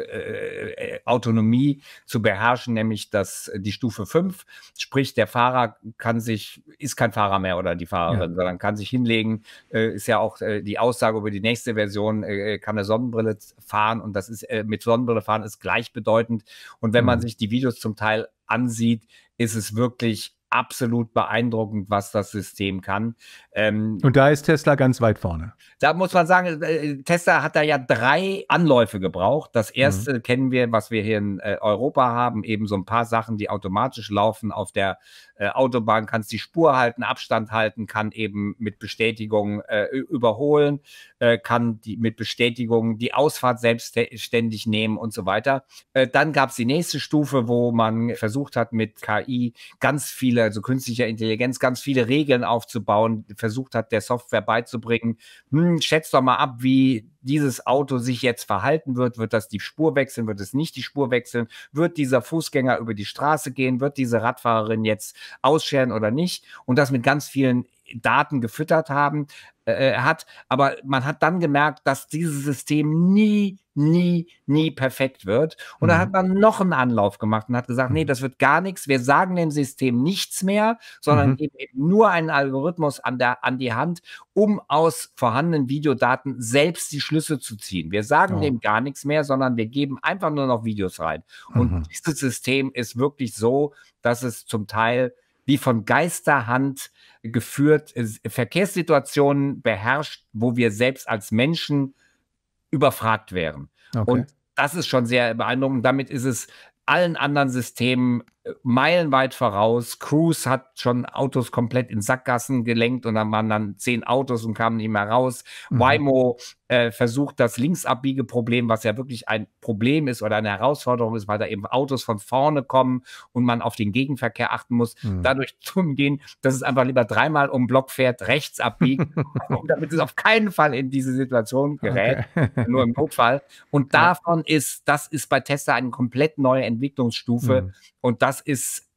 äh, Autonomie zu beherrschen, nämlich das, die Stufe 5. Sprich, der Fahrer kann sich, ist kein Fahrer mehr oder die Fahrerin, ja. sondern kann sich hinlegen. Äh, ist ja auch äh, die Aussage über die nächste Version, kann eine Sonnenbrille fahren und das ist mit Sonnenbrille fahren ist gleichbedeutend. Und wenn mhm. man sich die Videos zum Teil ansieht, ist es wirklich absolut beeindruckend, was das System kann. Ähm, und da ist Tesla ganz weit vorne. Da muss man sagen, äh, Tesla hat da ja drei Anläufe gebraucht. Das mhm. erste mhm. kennen wir, was wir hier in äh, Europa haben, eben so ein paar Sachen, die automatisch laufen auf der äh, Autobahn kannst die Spur halten, Abstand halten, kann eben mit Bestätigung äh, überholen, äh, kann die mit Bestätigung die Ausfahrt selbstständig nehmen und so weiter. Äh, dann gab es die nächste Stufe, wo man versucht hat, mit KI ganz viele, also künstlicher Intelligenz, ganz viele Regeln aufzubauen, versucht hat, der Software beizubringen, hm, schätzt doch mal ab, wie dieses Auto sich jetzt verhalten wird, wird das die Spur wechseln, wird es nicht die Spur wechseln, wird dieser Fußgänger über die Straße gehen, wird diese Radfahrerin jetzt ausscheren oder nicht und das mit ganz vielen Daten gefüttert haben, äh, äh, hat. Aber man hat dann gemerkt, dass dieses System nie, nie, nie perfekt wird. Und mhm. da hat man noch einen Anlauf gemacht und hat gesagt, nee, mhm. das wird gar nichts. Wir sagen dem System nichts mehr, sondern mhm. eben, eben nur einen Algorithmus an, der, an die Hand, um aus vorhandenen Videodaten selbst die Schlüsse zu ziehen. Wir sagen oh. dem gar nichts mehr, sondern wir geben einfach nur noch Videos rein. Und mhm. dieses System ist wirklich so, dass es zum Teil wie von Geisterhand geführt, äh, Verkehrssituationen beherrscht, wo wir selbst als Menschen überfragt wären. Okay. Und das ist schon sehr beeindruckend. Damit ist es allen anderen Systemen meilenweit voraus. Cruz hat schon Autos komplett in Sackgassen gelenkt und dann waren dann zehn Autos und kamen nicht mehr raus. Mhm. Waymo äh, versucht das Linksabbiegeproblem, was ja wirklich ein Problem ist oder eine Herausforderung ist, weil da eben Autos von vorne kommen und man auf den Gegenverkehr achten muss, mhm. dadurch zu umgehen, dass es einfach lieber dreimal um Block fährt, rechts abbiegen, damit es auf keinen Fall in diese Situation gerät, okay. nur im Notfall. Und davon ist, das ist bei Tesla eine komplett neue Entwicklungsstufe mhm. und das das ist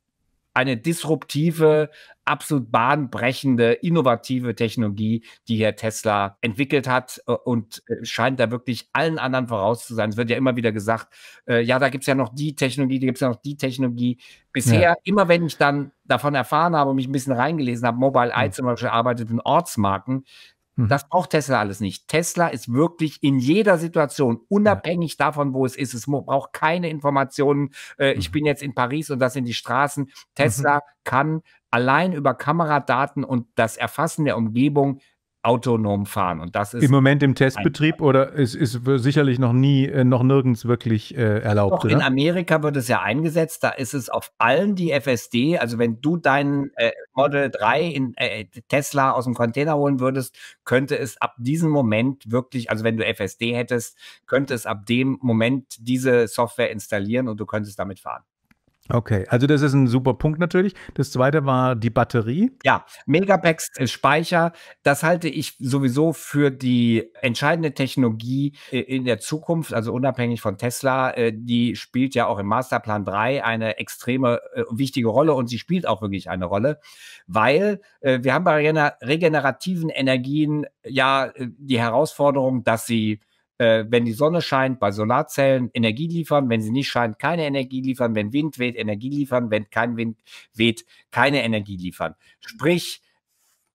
eine disruptive, absolut bahnbrechende, innovative Technologie, die hier Tesla entwickelt hat äh, und äh, scheint da wirklich allen anderen voraus zu sein. Es wird ja immer wieder gesagt, äh, ja, da gibt es ja noch die Technologie, da gibt es ja noch die Technologie. Bisher, ja. immer wenn ich dann davon erfahren habe und mich ein bisschen reingelesen habe, Mobile Eye mhm. zum Beispiel arbeitet in Ortsmarken, hm. Das braucht Tesla alles nicht. Tesla ist wirklich in jeder Situation, unabhängig ja. davon, wo es ist. Es braucht keine Informationen. Äh, mhm. Ich bin jetzt in Paris und das sind die Straßen. Mhm. Tesla mhm. kann allein über Kameradaten und das Erfassen der Umgebung autonom fahren. Und das ist im Moment im Testbetrieb oder es ist, ist sicherlich noch nie, äh, noch nirgends wirklich äh, erlaubt. Doch, oder? In Amerika wird es ja eingesetzt. Da ist es auf allen die FSD. Also wenn du deinen äh, Model 3 in äh, äh, Tesla aus dem Container holen würdest, könnte es ab diesem Moment wirklich, also wenn du FSD hättest, könnte es ab dem Moment diese Software installieren und du könntest damit fahren. Okay, also das ist ein super Punkt natürlich. Das zweite war die Batterie. Ja, Megapacks äh, Speicher, das halte ich sowieso für die entscheidende Technologie äh, in der Zukunft, also unabhängig von Tesla, äh, die spielt ja auch im Masterplan 3 eine extreme wichtige Rolle und sie spielt auch wirklich eine Rolle, weil wir haben bei regenerativen Energien ja die Herausforderung, dass sie äh, wenn die Sonne scheint, bei Solarzellen Energie liefern, wenn sie nicht scheint, keine Energie liefern, wenn Wind weht, Energie liefern, wenn kein Wind weht, keine Energie liefern. Sprich,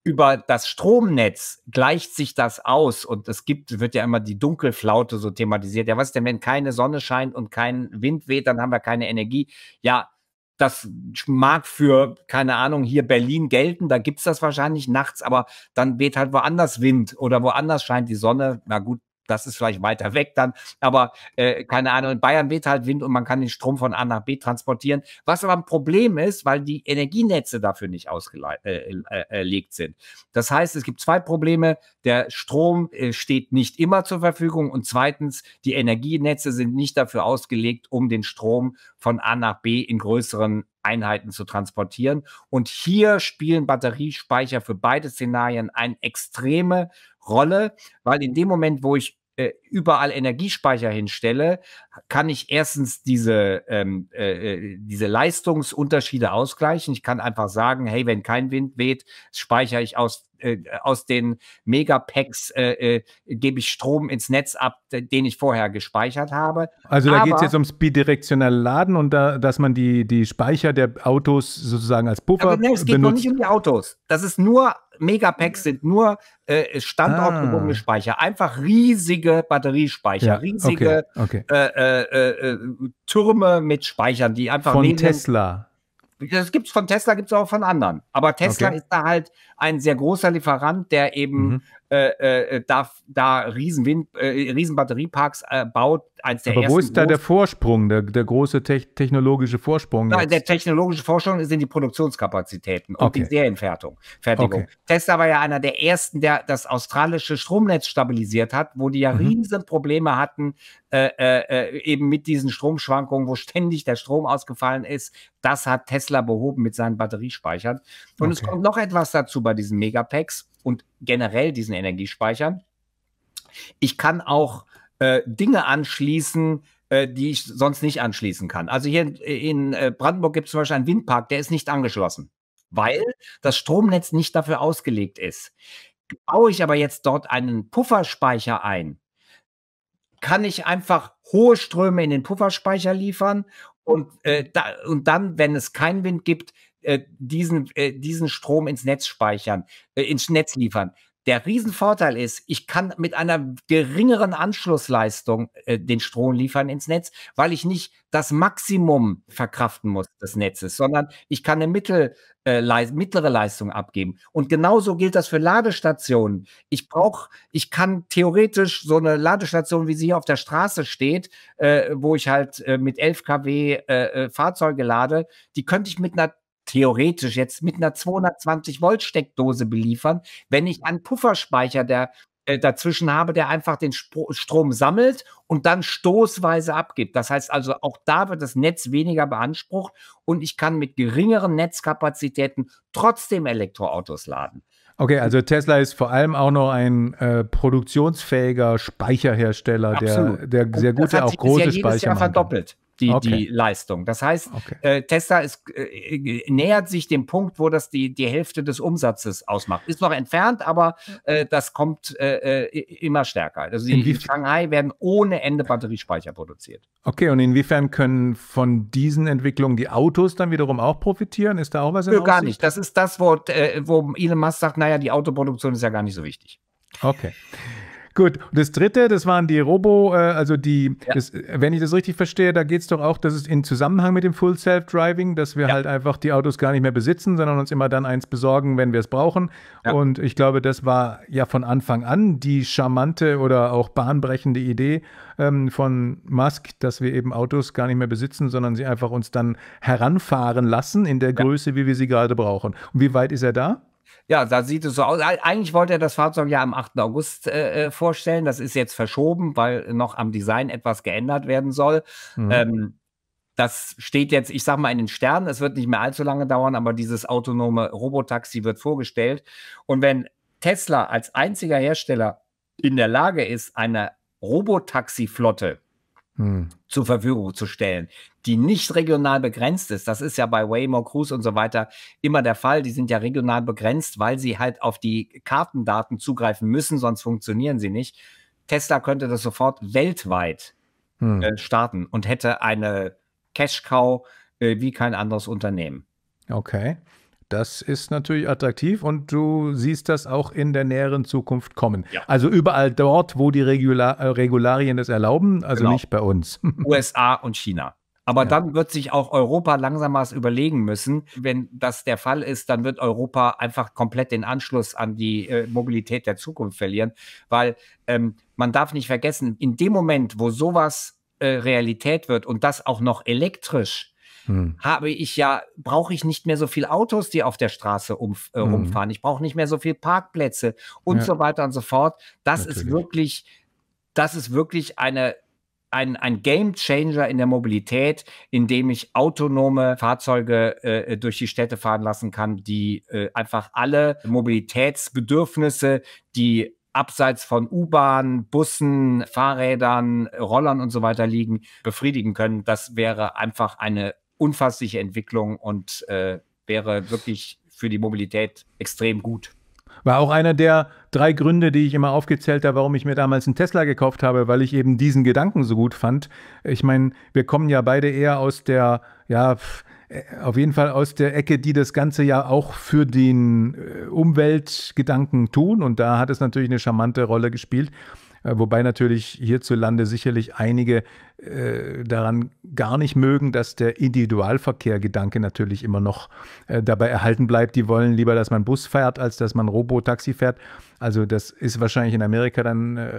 über das Stromnetz gleicht sich das aus und es gibt, wird ja immer die Dunkelflaute so thematisiert. Ja, was denn, wenn keine Sonne scheint und kein Wind weht, dann haben wir keine Energie. Ja, das mag für, keine Ahnung, hier Berlin gelten, da gibt es das wahrscheinlich nachts, aber dann weht halt woanders Wind oder woanders scheint die Sonne. Na gut, das ist vielleicht weiter weg dann, aber äh, keine Ahnung, in Bayern weht halt Wind und man kann den Strom von A nach B transportieren, was aber ein Problem ist, weil die Energienetze dafür nicht ausgelegt äh, äh, äh, äh sind. Das heißt, es gibt zwei Probleme, der Strom äh, steht nicht immer zur Verfügung und zweitens, die Energienetze sind nicht dafür ausgelegt, um den Strom von A nach B in größeren Einheiten zu transportieren. Und hier spielen Batteriespeicher für beide Szenarien eine extreme Rolle, weil in dem Moment, wo ich äh, überall Energiespeicher hinstelle, kann ich erstens diese, ähm, äh, äh, diese Leistungsunterschiede ausgleichen. Ich kann einfach sagen, hey, wenn kein Wind weht, speichere ich aus, äh, aus den Megapacks, äh, äh gebe ich Strom ins Netz ab, den ich vorher gespeichert habe. Also da geht es jetzt ums bidirektionelle Laden und da, dass man die, die Speicher der Autos sozusagen als Puffer aber, genau, nein, es geht benutzt. nicht um die Autos. Das ist nur Megapacks sind nur äh, standortgebundene ah. Speicher. Einfach riesige Batteriespeicher, ja, riesige okay, okay. Äh, äh, äh, äh Türme mit Speichern, die einfach. Von Tesla. Das gibt es von Tesla, gibt es auch von anderen. Aber Tesla okay. ist da halt ein sehr großer Lieferant, der eben mhm äh, äh, da, da riesen, äh, Riesenbatterieparks äh, baut, als der Aber wo ist da der Vorsprung, der, der große Te technologische Vorsprung? Nein, der technologische Vorsprung sind die Produktionskapazitäten okay. und die Serienfertigung. Okay. Tesla war ja einer der ersten, der das australische Stromnetz stabilisiert hat, wo die ja mhm. riesen Probleme hatten, äh, äh, äh, eben mit diesen Stromschwankungen, wo ständig der Strom ausgefallen ist. Das hat Tesla behoben mit seinen Batteriespeichern. Und okay. es kommt noch etwas dazu bei diesen Megapacks und generell diesen Energiespeicher. Ich kann auch äh, Dinge anschließen, äh, die ich sonst nicht anschließen kann. Also hier in, äh, in äh, Brandenburg gibt es zum Beispiel einen Windpark, der ist nicht angeschlossen, weil das Stromnetz nicht dafür ausgelegt ist. Baue ich aber jetzt dort einen Pufferspeicher ein, kann ich einfach hohe Ströme in den Pufferspeicher liefern und, äh, da, und dann, wenn es keinen Wind gibt, äh, diesen, äh, diesen Strom ins Netz speichern, äh, ins Netz liefern. Der Riesenvorteil ist, ich kann mit einer geringeren Anschlussleistung äh, den Strom liefern ins Netz, weil ich nicht das Maximum verkraften muss des Netzes, sondern ich kann eine Mittel, äh, leis mittlere Leistung abgeben. Und genauso gilt das für Ladestationen. Ich brauche, ich kann theoretisch so eine Ladestation, wie sie hier auf der Straße steht, äh, wo ich halt äh, mit 11 kW äh, Fahrzeuge lade, die könnte ich mit einer theoretisch jetzt mit einer 220 Volt Steckdose beliefern, wenn ich einen Pufferspeicher der äh, dazwischen habe, der einfach den Spro Strom sammelt und dann stoßweise abgibt. Das heißt also, auch da wird das Netz weniger beansprucht und ich kann mit geringeren Netzkapazitäten trotzdem Elektroautos laden. Okay, also Tesla ist vor allem auch noch ein äh, produktionsfähiger Speicherhersteller, der, der sehr gute, auch große Speicher. Das hat sich Speicher jedes Jahr verdoppelt die, okay. die Leistung. Das heißt, okay. äh, Tesla ist, äh, äh, nähert sich dem Punkt, wo das die, die Hälfte des Umsatzes ausmacht. Ist noch entfernt, aber äh, das kommt äh, äh, immer stärker. Also die, in Shanghai werden ohne Ende Batteriespeicher produziert. Okay, und inwiefern können von diesen Entwicklungen die Autos dann wiederum auch profitieren? Ist da auch was in Nö, Aussicht? Gar nicht. Das ist das, wo, wo Elon Musk sagt, naja, die Autoproduktion ist ja gar nicht so wichtig. Okay. Gut, und das dritte, das waren die Robo, äh, also die, ja. das, wenn ich das richtig verstehe, da geht es doch auch, dass es in Zusammenhang mit dem Full Self-Driving, dass wir ja. halt einfach die Autos gar nicht mehr besitzen, sondern uns immer dann eins besorgen, wenn wir es brauchen. Ja. Und ich glaube, das war ja von Anfang an die charmante oder auch bahnbrechende Idee ähm, von Musk, dass wir eben Autos gar nicht mehr besitzen, sondern sie einfach uns dann heranfahren lassen in der Größe, wie wir sie gerade brauchen. Und wie weit ist er da? ja, da sieht es so aus. Eigentlich wollte er das Fahrzeug ja am 8. August äh, äh, vorstellen. Das ist jetzt verschoben, weil noch am Design etwas geändert werden soll. Mhm. Ähm, das steht jetzt, ich sag mal, in den Sternen. Es wird nicht mehr allzu lange dauern, aber dieses autonome Robotaxi wird vorgestellt. Und wenn Tesla als einziger Hersteller in der Lage ist, eine Robotaxi-Flotte hm. zur Verfügung zu stellen, die nicht regional begrenzt ist. Das ist ja bei Waymo, Cruise und so weiter immer der Fall. Die sind ja regional begrenzt, weil sie halt auf die Kartendaten zugreifen müssen, sonst funktionieren sie nicht. Tesla könnte das sofort weltweit hm. äh, starten und hätte eine Cash-Cow äh, wie kein anderes Unternehmen. Okay. Das ist natürlich attraktiv und du siehst das auch in der näheren Zukunft kommen. Ja. Also überall dort, wo die Regula äh, Regularien es erlauben, also genau. nicht bei uns. USA und China. Aber ja. dann wird sich auch Europa langsam mal überlegen müssen. Wenn das der Fall ist, dann wird Europa einfach komplett den Anschluss an die äh, Mobilität der Zukunft verlieren, weil ähm, man darf nicht vergessen, in dem Moment, wo sowas äh, Realität wird und das auch noch elektrisch, hm. habe ich ja, brauche ich nicht mehr so viele Autos, die auf der Straße umf äh, hm. rumfahren. Ich brauche nicht mehr so viele Parkplätze und ja. so weiter und so fort. Das Natürlich. ist wirklich, das ist wirklich eine ein, ein Game Changer in der Mobilität, indem ich autonome Fahrzeuge äh, durch die Städte fahren lassen kann, die äh, einfach alle Mobilitätsbedürfnisse, die abseits von U-Bahn, Bussen, Fahrrädern, Rollern und so weiter liegen, befriedigen können. Das wäre einfach eine unfassliche Entwicklung und äh, wäre wirklich für die Mobilität extrem gut. War auch einer der drei Gründe, die ich immer aufgezählt habe, warum ich mir damals einen Tesla gekauft habe, weil ich eben diesen Gedanken so gut fand. Ich meine, wir kommen ja beide eher aus der, ja, äh, auf jeden Fall aus der Ecke, die das Ganze ja auch für den äh, Umweltgedanken tun. Und da hat es natürlich eine charmante Rolle gespielt. Äh, wobei natürlich hierzulande sicherlich einige äh, daran gar nicht mögen, dass der Individualverkehr-Gedanke natürlich immer noch äh, dabei erhalten bleibt. Die wollen lieber, dass man Bus fährt, als dass man Robotaxi fährt. Also das ist wahrscheinlich in Amerika dann äh,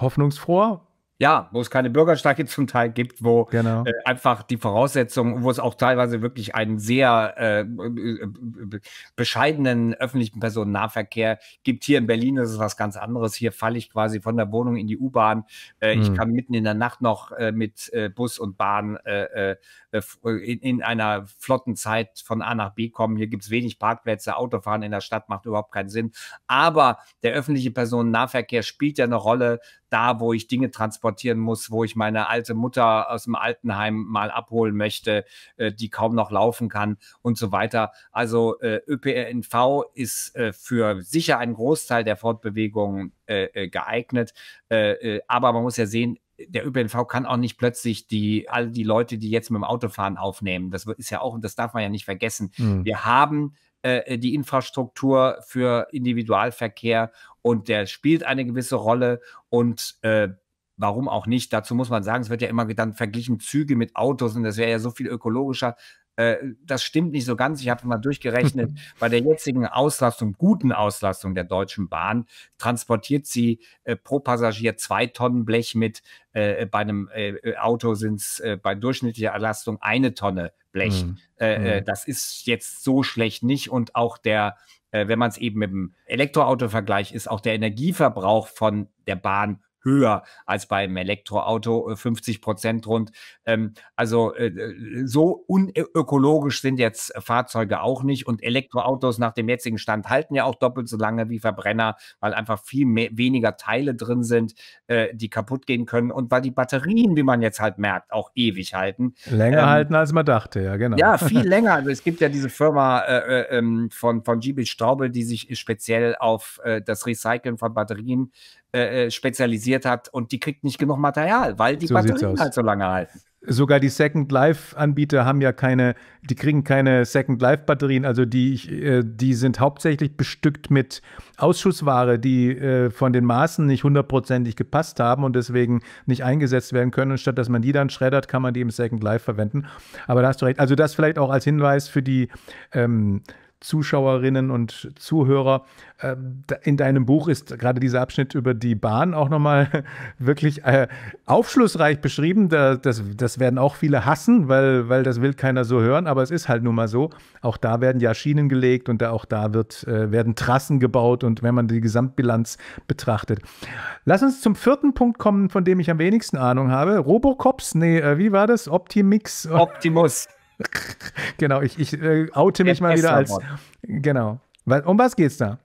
hoffnungsfroher, ja, wo es keine Bürgersteige zum Teil gibt, wo genau. äh, einfach die Voraussetzungen, wo es auch teilweise wirklich einen sehr äh, bescheidenen öffentlichen Personennahverkehr gibt. Hier in Berlin ist es was ganz anderes. Hier falle ich quasi von der Wohnung in die U-Bahn. Äh, mhm. Ich hm. kann mitten in der Nacht noch äh, mit äh, Bus und Bahn äh, in, in, einer flotten Zeit von A nach B kommen. Hier gibt es wenig Parkplätze. Autofahren in der Stadt macht überhaupt keinen Sinn. Aber der öffentliche Personennahverkehr spielt ja eine Rolle da, wo ich Dinge transportiere transportieren muss, wo ich meine alte Mutter aus dem Altenheim mal abholen möchte, äh, die kaum noch laufen kann und so weiter. Also äh, ÖPNV ist äh, für sicher einen Großteil der Fortbewegungen äh, äh, geeignet. Äh, äh, aber man muss ja sehen, der ÖPNV kann auch nicht plötzlich die all die Leute, die jetzt mit dem Auto fahren, aufnehmen. Das ist ja auch, und das darf man ja nicht vergessen. Mhm. Wir haben äh, äh, die Infrastruktur für Individualverkehr und der spielt eine gewisse Rolle und äh, warum auch nicht? Dazu muss man sagen, es wird ja immer dann verglichen Züge mit Autos und das wäre ja so viel ökologischer. Äh, das stimmt nicht so ganz. Ich habe mal durchgerechnet, bei der jetzigen Auslastung, guten Auslastung der Deutschen Bahn, transportiert sie äh, pro Passagier zwei Tonnen Blech mit. Äh, bei einem äh, äh, Auto sind es bei durchschnittlicher Erlastung eine Tonne Blech. Mhm. Mhm. das ist jetzt so schlecht nicht. Und auch der wenn man es eben mit dem Elektroauto vergleicht, ist auch der Energieverbrauch von der Bahn höher als beim Elektroauto, 50 äh, Prozent rund. Ähm, also äh, äh, so unökologisch sind jetzt Fahrzeuge auch nicht. Und Elektroautos nach dem jetzigen Stand halten ja auch doppelt so lange wie Verbrenner, weil einfach viel mehr, weniger Teile drin sind, äh, die kaputt gehen können. Und weil die Batterien, wie man jetzt halt merkt, auch ewig halten. Länger ähm, halten, als man dachte, ja, genau. Ja, viel länger. Also es gibt ja diese Firma äh, äh ähm, von, von Giebel Straubel, die sich speziell auf das Recyceln von Batterien äh, äh, spezialisiert hat und die kriegt nicht genug Material, weil die so Batterien halt so lange halten. Sogar die Second Life-Anbieter haben ja keine, die kriegen keine Second Life-Batterien, also die, äh, die sind hauptsächlich bestückt mit Ausschussware, die von den Maßen nicht hundertprozentig gepasst haben und deswegen nicht eingesetzt werden können. Und statt dass man die dann schreddert, kann man die im Second Life verwenden. Aber da hast du recht. Also das vielleicht auch als Hinweis für die ähm, Zuschauerinnen und Zuhörer. Ähm, in deinem Buch ist gerade dieser Abschnitt über die Bahn auch nochmal wirklich äh, aufschlussreich beschrieben. Das, das werden auch viele hassen, weil, weil das will keiner so hören, aber es ist halt nun mal so. Auch da werden ja Schienen gelegt und auch da wird, äh, werden Trassen gebaut und wenn man die Gesamtbilanz betrachtet. Lass uns zum vierten Punkt kommen, von dem ich am wenigsten Ahnung habe. Robocops, nee, äh, wie war das? Optimix? Optimus. genau, ich, ich äh, oute mich mal wieder als. Genau. Um was geht's da?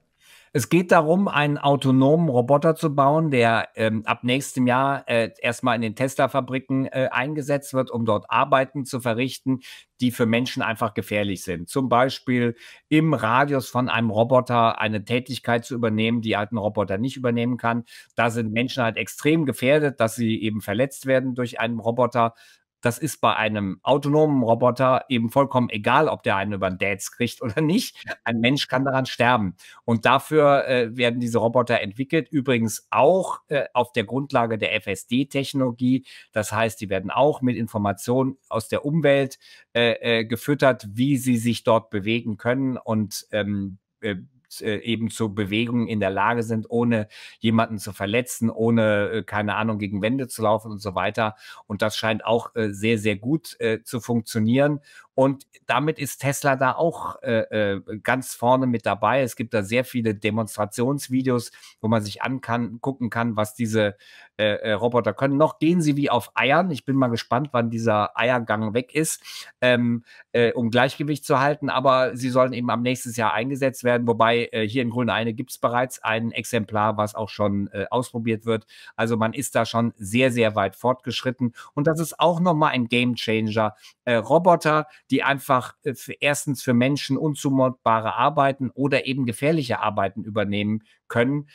Es geht darum, einen autonomen Roboter zu bauen, der ähm, ab nächstem Jahr äh, erstmal in den Tesla-Fabriken äh, eingesetzt wird, um dort Arbeiten zu verrichten, die für Menschen einfach gefährlich sind. Zum Beispiel im Radius von einem Roboter eine Tätigkeit zu übernehmen, die halt ein Roboter nicht übernehmen kann. Da sind Menschen halt extrem gefährdet, dass sie eben verletzt werden durch einen Roboter. Das ist bei einem autonomen Roboter eben vollkommen egal, ob der einen über den Dates kriegt oder nicht. Ein Mensch kann daran sterben. Und dafür äh, werden diese Roboter entwickelt, übrigens auch äh, auf der Grundlage der FSD-Technologie. Das heißt, die werden auch mit Informationen aus der Umwelt äh, äh gefüttert, wie sie sich dort bewegen können und ähm, äh, äh, eben zu Bewegungen in der Lage sind, ohne jemanden zu verletzen, ohne, äh, keine Ahnung, gegen Wände zu laufen und so weiter. Und das scheint auch äh, sehr, sehr gut zu funktionieren. Und damit ist Tesla da auch äh, äh, ganz vorne mit dabei. Es gibt da sehr viele Demonstrationsvideos, wo man sich angucken kann, was diese äh, äh, Roboter können. Noch gehen sie wie auf Eiern. Ich bin mal gespannt, wann dieser Eiergang weg ist, ähm, äh, um Gleichgewicht zu halten. Aber sie sollen eben am nächsten Jahr eingesetzt werden. Wobei äh, hier in Grüneine gibt es bereits ein Exemplar, was auch schon ausprobiert wird. Also man ist da schon sehr, sehr weit fortgeschritten. Und das ist auch nochmal ein Game Changer. Roboter, die die einfach äh, für, erstens für Menschen unzumutbare Arbeiten oder eben gefährliche Arbeiten übernehmen können.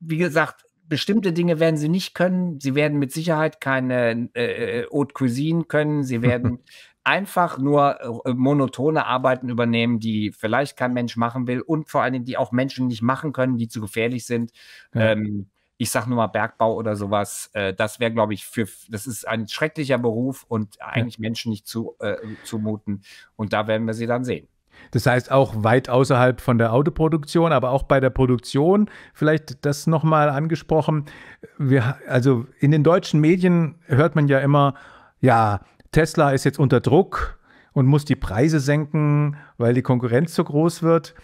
Wie gesagt, bestimmte Dinge werden sie nicht können. Sie werden mit Sicherheit keine äh, äh Haute Cuisine können. Sie werden einfach nur äh, monotone Arbeiten übernehmen, die vielleicht kein Mensch machen will und vor allen Dingen, die auch Menschen nicht machen können, die zu gefährlich sind. Ja. Ähm, ich sag nur mal Bergbau oder sowas, äh, das wäre, glaube ich, für, das ist ein schrecklicher Beruf und eigentlich ja. Menschen nicht zu, äh, zumuten. Und da werden wir sie dann sehen. Das heißt auch weit außerhalb von der Autoproduktion, aber auch bei der Produktion, vielleicht das nochmal angesprochen. Wir, also in den deutschen Medien hört man ja immer, ja, Tesla ist jetzt unter Druck und muss die Preise senken, weil die Konkurrenz so groß wird.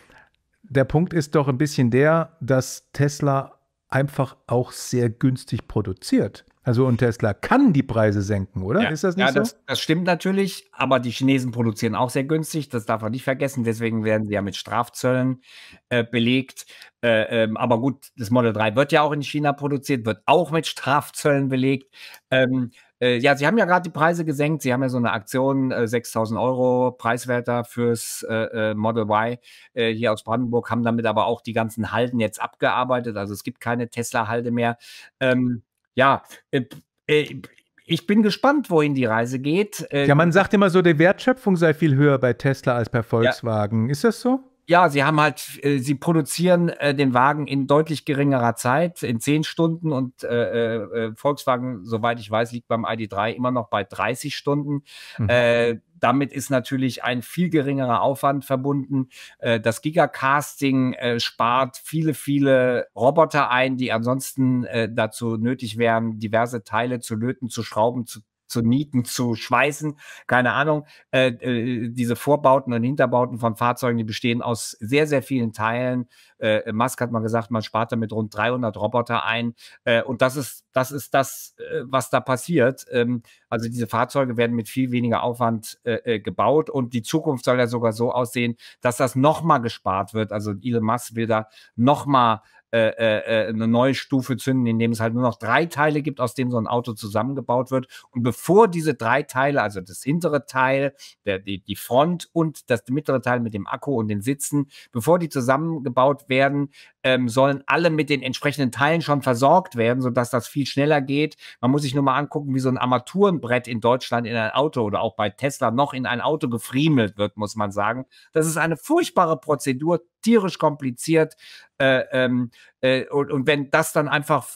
Der Punkt ist doch ein bisschen der, dass Tesla einfach auch sehr günstig produziert. Also und Tesla kann die Preise senken, oder? Ja. Ist das nicht ja, so? Das stimmt natürlich, aber die Chinesen produzieren auch sehr günstig, das darf man nicht vergessen. Deswegen werden sie ja mit Strafzöllen äh, belegt. Äh, ähm, aber gut, das Model 3 wird ja auch in China produziert, wird auch mit Strafzöllen belegt. Ähm, äh, ja, sie haben ja gerade die Preise gesenkt. Sie haben ja so eine Aktion, 6000 äh, Euro Preiswerter fürs äh, äh, Model Y hier aus Brandenburg, haben damit aber auch die ganzen Halden jetzt abgearbeitet. Also es gibt keine Tesla-Halde mehr. Ähm, ja, äh, äh, ich bin gespannt, wohin die Reise geht. Äh, ja, man sagt immer so, die Wertschöpfung sei viel höher bei Tesla als bei Volkswagen. Ja. Ist das so? Ja, sie haben halt, äh, sie produzieren äh, den Wagen in deutlich geringerer Zeit, in zehn Stunden und äh, äh Volkswagen, soweit ich weiß, liegt beim ID3 immer noch bei 30 Stunden. Mhm damit ist natürlich ein viel geringerer Aufwand verbunden. Äh, das Gigacasting äh, spart viele, viele Roboter ein, die ansonsten äh, dazu nötig wären, diverse Teile zu löten, zu schrauben, zu zu nieten, zu schweißen, keine Ahnung. Äh, äh, diese Vorbauten und Hinterbauten von Fahrzeugen, die bestehen aus sehr, sehr vielen Teilen. Äh, Musk hat mal gesagt, man spart damit rund 300 Roboter ein. Äh, und das ist, das ist das, äh, was da passiert. Ähm, also diese Fahrzeuge werden mit viel weniger Aufwand äh, äh gebaut und die Zukunft soll ja sogar so aussehen, dass das nochmal gespart wird. Also Elon Musk will da nochmal äh, äh, äh, eine neue Stufe zünden, indem es halt nur noch drei Teile gibt, aus denen so ein Auto zusammengebaut wird. Und bevor diese drei Teile, also das hintere Teil, der, die, die Front und das mittlere Teil mit dem Akku und den Sitzen, bevor die zusammengebaut werden, ähm, sollen alle mit den entsprechenden Teilen schon versorgt werden, sodass das viel schneller geht. Man muss sich nur mal angucken, wie so ein Armaturenbrett in Deutschland in ein Auto oder auch bei Tesla noch in ein Auto gefriemelt wird, muss man sagen. Das ist eine furchtbare Prozedur, tierisch kompliziert. Äh, ähm, äh, und, und wenn das dann einfach,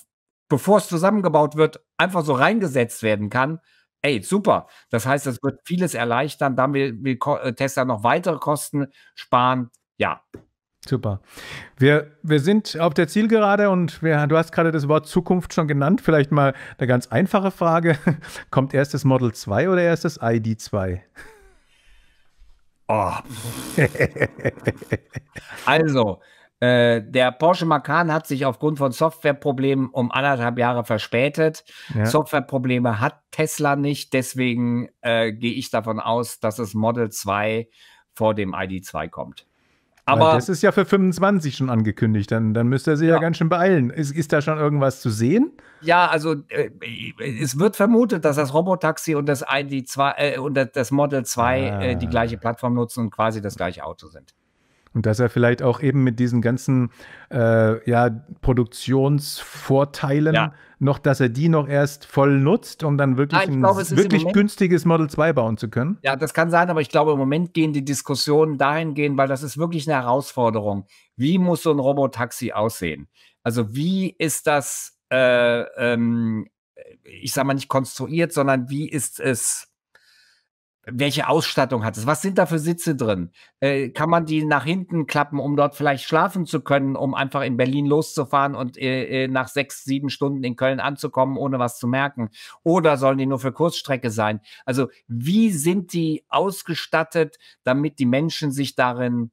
bevor es zusammengebaut wird, einfach so reingesetzt werden kann, Ey, super. Das heißt, das wird vieles erleichtern. Dann will, will äh, Tesla noch weitere Kosten sparen. Ja, Super. Wir, wir sind auf der Zielgerade und wir, du hast gerade das Wort Zukunft schon genannt. Vielleicht mal eine ganz einfache Frage. Kommt erst das Model 2 oder erst das ID 2? Oh. also, äh, der Porsche Macan hat sich aufgrund von Softwareproblemen um anderthalb Jahre verspätet. Ja. Softwareprobleme hat Tesla nicht, deswegen äh, gehe ich davon aus, dass das Model 2 vor dem ID2 kommt. Aber Weil das ist ja für 25 schon angekündigt, dann, dann müsste er sich ja. ja. ganz schön beeilen. Ist, ist da schon irgendwas zu sehen? Ja, also äh, es wird vermutet, dass das Robotaxi und das ID2 äh, und das Model 2 ah. äh, die ah. gleiche Plattform nutzen und quasi das gleiche Auto sind. Und dass er vielleicht auch eben mit diesen ganzen äh, ja, Produktionsvorteilen ja. noch, dass er die noch erst voll nutzt, um dann wirklich Nein, ein glaube, wirklich Moment, günstiges Model 2 bauen zu können. Ja, das kann sein, aber ich glaube, im Moment gehen die Diskussionen dahingehend, weil das ist wirklich eine Herausforderung. Wie muss so ein Robotaxi aussehen? Also wie ist das, äh, ähm, ich sage mal nicht konstruiert, sondern wie ist es welche Ausstattung hat es? Was sind da für Sitze drin? Äh, kann man die nach hinten klappen, um dort vielleicht schlafen zu können, um einfach in Berlin loszufahren und äh, äh nach sechs, sieben Stunden in Köln anzukommen, ohne was zu merken? Oder sollen die nur für Kurzstrecke sein? Also wie sind die ausgestattet, damit die Menschen sich darin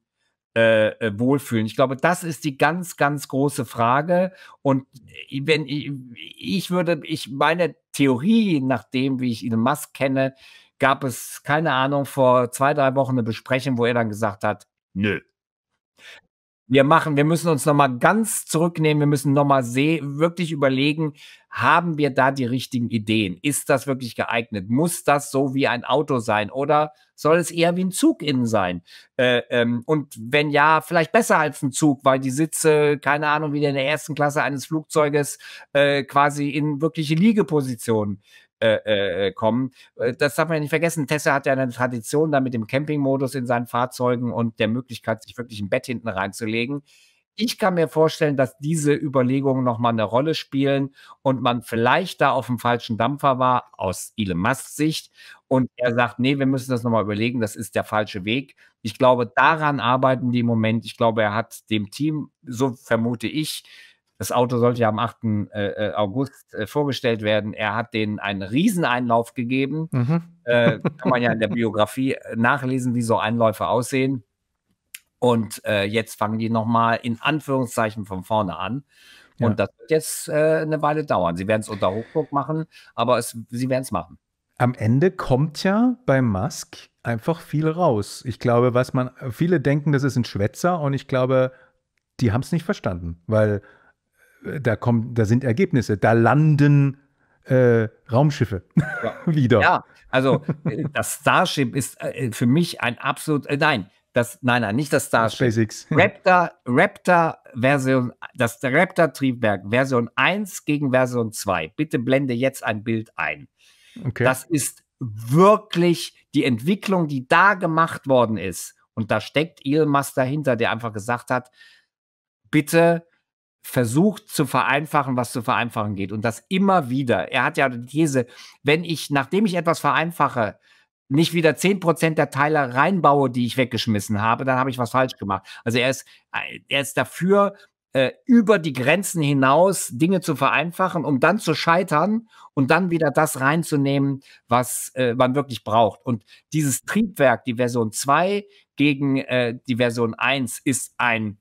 äh, äh wohlfühlen? Ich glaube, das ist die ganz, ganz große Frage. Und wenn ich, ich würde, ich meine Theorie, nach dem, wie ich Elon Musk kenne, gab es, keine Ahnung, vor zwei, drei Wochen eine Besprechung, wo er dann gesagt hat, nö. Wir machen, wir müssen uns nochmal ganz zurücknehmen, wir müssen nochmal wirklich überlegen, haben wir da die richtigen Ideen? Ist das wirklich geeignet? Muss das so wie ein Auto sein oder soll es eher wie ein Zug innen sein? Äh, ähm, und wenn ja, vielleicht besser als ein Zug, weil die Sitze, keine Ahnung, wieder in der ersten Klasse eines Flugzeuges äh, quasi in wirkliche Liegepositionen äh, äh, äh, kommen. Äh, das darf man ja nicht vergessen. Tesla hat ja eine Tradition da mit dem Campingmodus in seinen Fahrzeugen und der Möglichkeit, sich wirklich ein Bett hinten reinzulegen. Ich kann mir vorstellen, dass diese Überlegungen nochmal eine Rolle spielen und man vielleicht da auf dem falschen Dampfer war, aus Elon Musks Sicht. Und er sagt, nee, wir müssen das nochmal überlegen, das ist der falsche Weg. Ich glaube, daran arbeiten die im Moment. Ich glaube, er hat dem Team, so vermute ich, das Auto sollte ja am 8. Äh, äh, August äh, vorgestellt werden. Er hat denen einen Rieseneinlauf gegeben. Mhm. Äh, kann man ja in der Biografie nachlesen, wie so Einläufe aussehen. Und äh, jetzt fangen die nochmal in Anführungszeichen von vorne an. Und ja. das wird jetzt äh, eine Weile dauern. Sie werden es unter Hochdruck machen, aber es, sie werden es machen. Am Ende kommt ja bei Musk einfach viel raus. Ich glaube, was man, viele denken, das ist ein Schwätzer und ich glaube, die haben es nicht verstanden, weil da kommen, da sind Ergebnisse, da landen äh, Raumschiffe ja. wieder. Ja, also äh, das Starship ist äh, für mich ein absolut, äh, nein, das, nein, nein, nicht das Starship. SpaceX. Raptor, Raptor Version, das Raptor Triebwerk Version 1 gegen Version 2. Bitte blende jetzt ein Bild ein. Okay. Das ist wirklich die Entwicklung, die da gemacht worden ist. Und da steckt Elon Musk dahinter, der einfach gesagt hat, bitte versucht zu vereinfachen, was zu vereinfachen geht. Und das immer wieder. Er hat ja die These, wenn ich, nachdem ich etwas vereinfache, nicht wieder zehn Prozent der Teile reinbaue, die ich weggeschmissen habe, dann habe ich was falsch gemacht. Also er ist, er ist dafür, äh, über die Grenzen hinaus Dinge zu vereinfachen, um dann zu scheitern und dann wieder das reinzunehmen, was äh, man wirklich braucht. Und dieses Triebwerk, die Version 2 gegen äh, die Version 1, ist ein,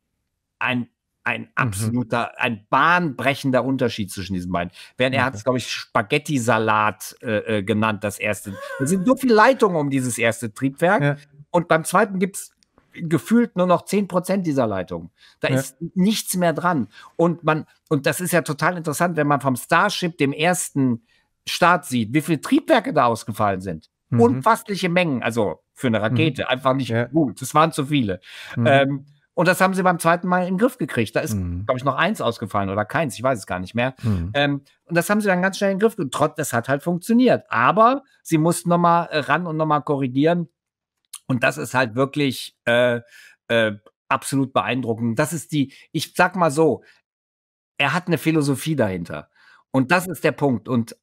ein ein mhm. absoluter, mhm. ein bahnbrechender Unterschied zwischen diesen beiden. Während okay. er hat es, glaube ich, Spaghetti-Salat äh, äh, genannt, das erste. Es sind so viele Leitungen um dieses erste Triebwerk. Ja. Und beim zweiten gibt es gefühlt nur noch 10% dieser Leitungen. Da ja. ist nichts mehr dran. Und man, und das ist ja total interessant, wenn man vom Starship, dem ersten Start sieht, wie viele Triebwerke da ausgefallen sind. Mhm. Unfassliche Mengen, also für eine mhm. Rakete, mhm. einfach nicht ja. gut. Das waren zu viele. Mhm. Ähm, und das haben sie beim zweiten Mal im Griff gekriegt. Da ist, mhm. glaube ich, noch eins ausgefallen oder keins, ich weiß es gar nicht mehr. Mhm. Ähm, und das haben sie dann ganz schnell in den Griff gekriegt. Trotz, das hat halt funktioniert. Aber sie mussten nochmal äh, ran und nochmal korrigieren. Und das ist halt wirklich äh, äh, absolut beeindruckend. Das ist die, ich sag mal so, er hat eine Philosophie dahinter. Und das ist der Punkt. Und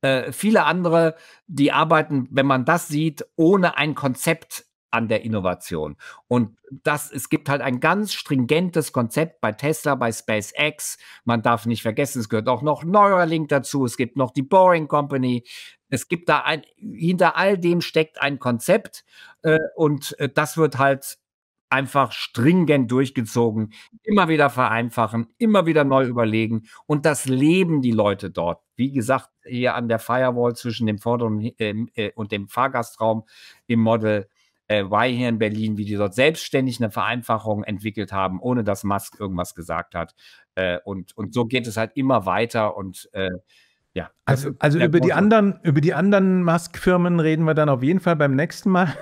äh, viele andere, die arbeiten, wenn man das sieht, ohne ein Konzept an der Innovation. Und das, es gibt halt ein ganz stringentes Konzept bei Tesla, bei SpaceX. Man darf nicht vergessen, es gehört auch noch Neuralink dazu. Es gibt noch die Boring Company. Es gibt da ein, hinter all dem steckt ein Konzept. Äh, und äh, das wird halt einfach stringent durchgezogen. Immer wieder vereinfachen, immer wieder neu überlegen. Und das leben die Leute dort. Wie gesagt, hier an der Firewall zwischen dem Vorderen äh, äh, und dem Fahrgastraum im Model äh, Y hier in Berlin, wie die dort selbstständig eine Vereinfachung entwickelt haben, ohne dass Musk irgendwas gesagt hat. Äh, und, und so geht es halt immer weiter und äh, ja. Also, also über, die anderen, über die anderen Musk-Firmen reden wir dann auf jeden Fall beim nächsten Mal.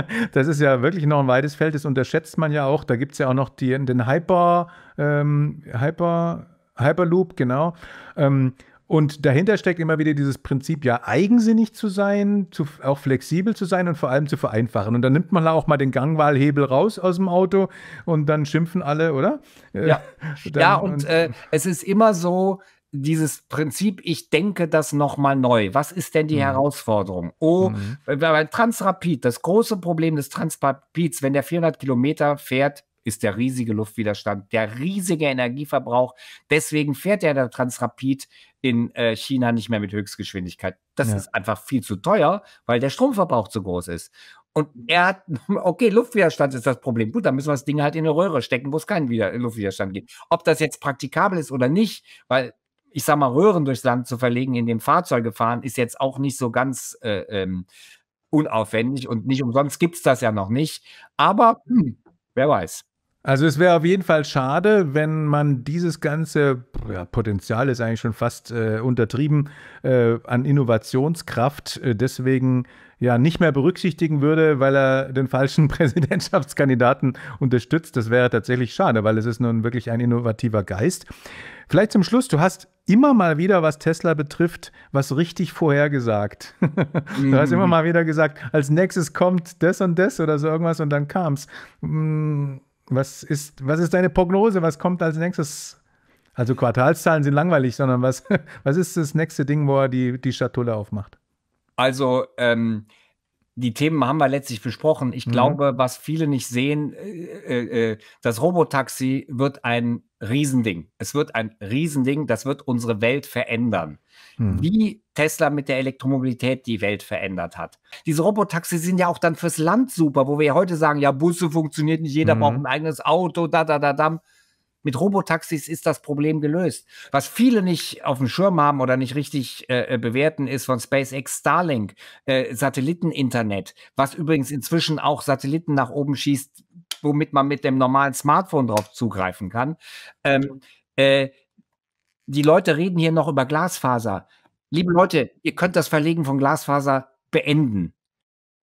das ist ja wirklich noch ein weites Feld, das unterschätzt man ja auch. Da gibt es ja auch noch die, den Hyper, ähm, Hyper, Hyperloop, genau. Ähm, und dahinter steckt immer wieder dieses Prinzip, ja, eigensinnig zu sein, zu, auch flexibel zu sein und vor allem zu vereinfachen. Und dann nimmt man auch mal den Gangwahlhebel raus aus dem Auto und dann schimpfen alle, oder? Äh, ja, dann, ja und, und äh, es ist immer so, dieses Prinzip, ich denke das nochmal neu. Was ist denn die mhm. Herausforderung? Oh, mhm. bei Transrapid, das große Problem des Transrapids, wenn der 400 Kilometer fährt, ist der riesige Luftwiderstand, der riesige Energieverbrauch. Deswegen fährt ja der Transrapid in äh, China nicht mehr mit Höchstgeschwindigkeit. Das ja. ist einfach viel zu teuer, weil der Stromverbrauch zu groß ist. Und er hat, okay, Luftwiderstand ist das Problem. Gut, dann müssen wir das Ding halt in eine Röhre stecken, wo es keinen Wider Luftwiderstand gibt. Ob das jetzt praktikabel ist oder nicht, weil ich sag mal, Röhren durchs Land zu verlegen, in dem Fahrzeuge fahren, ist jetzt auch nicht so ganz äh, ähm, unaufwendig und nicht umsonst gibt es das ja noch nicht. Aber hm, wer weiß. Also es wäre auf jeden Fall schade, wenn man dieses ganze ja, Potenzial ist eigentlich schon fast äh, untertrieben äh, an Innovationskraft äh, deswegen ja nicht mehr berücksichtigen würde, weil er den falschen Präsidentschaftskandidaten unterstützt. Das wäre tatsächlich schade, weil es ist nun wirklich ein innovativer Geist. Vielleicht zum Schluss, du hast immer mal wieder, was Tesla betrifft, was richtig vorhergesagt. du hast immer mhm. mal wieder gesagt, als nächstes kommt das und das oder so irgendwas und dann kam es. Hm mm, was ist, was ist deine Prognose? Was kommt als nächstes? Also Quartalszahlen sind langweilig, sondern was, was ist das nächste Ding, wo er die, die Schatulle aufmacht? Also, ähm, die Themen haben wir letztlich besprochen. Ich mhm. glaube, was viele nicht sehen, äh, äh, äh das Robotaxi wird ein Riesending. Es wird ein Riesending, das wird unsere Welt verändern. Mhm. Wie Tesla mit der Elektromobilität die Welt verändert hat. Diese Robotaxis sind ja auch dann fürs Land super, wo wir ja heute sagen, ja, Busse funktioniert nicht, jeder mhm. braucht ein eigenes Auto, da, da, da, da. Mit Robotaxis ist das Problem gelöst. Was viele nicht auf dem Schirm haben oder nicht richtig äh, äh, bewerten, ist von SpaceX Starlink, äh, Satelliteninternet, was übrigens inzwischen auch Satelliten nach oben schießt, womit man mit dem normalen Smartphone drauf zugreifen kann. Ähm, äh, die Leute reden hier noch über Glasfaser. Liebe Leute, ihr könnt das Verlegen von Glasfaser beenden.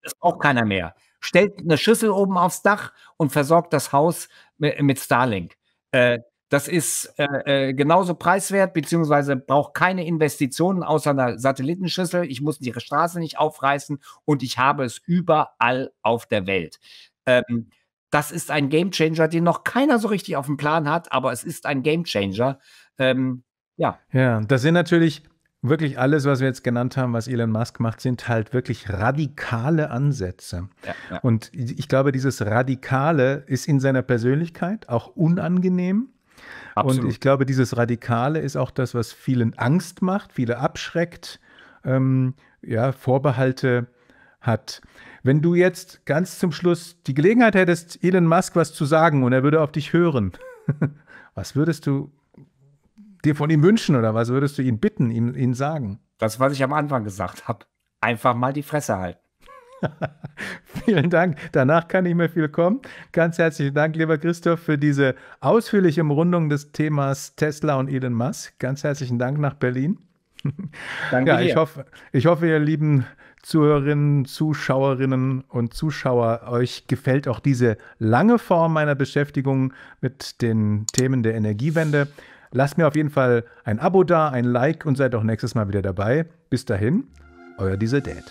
Das braucht keiner mehr. Stellt eine Schüssel oben aufs Dach und versorgt das Haus mit Starlink. Äh, das ist äh, äh, genauso preiswert, beziehungsweise braucht keine Investitionen außer einer Satellitenschüssel. Ich muss die Straße nicht aufreißen und ich habe es überall auf der Welt. Ähm, das ist ein Gamechanger, den noch keiner so richtig auf dem Plan hat, aber es ist ein Gamechanger. Ähm, ja. Ja, das sind natürlich wirklich alles, was wir jetzt genannt haben, was Elon Musk macht, sind halt wirklich radikale Ansätze. Ja, ja. Und ich glaube, dieses Radikale ist in seiner Persönlichkeit auch unangenehm. Absolut. Und ich glaube, dieses Radikale ist auch das, was vielen Angst macht, viele abschreckt, ähm, ja, Vorbehalte hat. Wenn du jetzt ganz zum Schluss die Gelegenheit hättest, Elon Musk was zu sagen und er würde auf dich hören, was würdest du dir von ihm wünschen oder was würdest du ihn bitten, ihm, ihn sagen? Das, was ich am Anfang gesagt habe. Einfach mal die Fresse halten. Vielen Dank. Danach kann ich mir viel kommen. Ganz herzlichen Dank, lieber Christoph, für diese ausführliche Umrundung des Themas Tesla und Elon Musk. Ganz herzlichen Dank nach Berlin. Danke. ja, ich hoffe, ich hoffe, ihr lieben Zuhörerinnen, Zuschauerinnen und Zuschauer, euch gefällt auch diese lange Form meiner Beschäftigung mit den Themen der Energiewende. Lasst mir auf jeden Fall ein Abo da, ein Like und seid auch nächstes Mal wieder dabei. Bis dahin, euer Dieser Dad.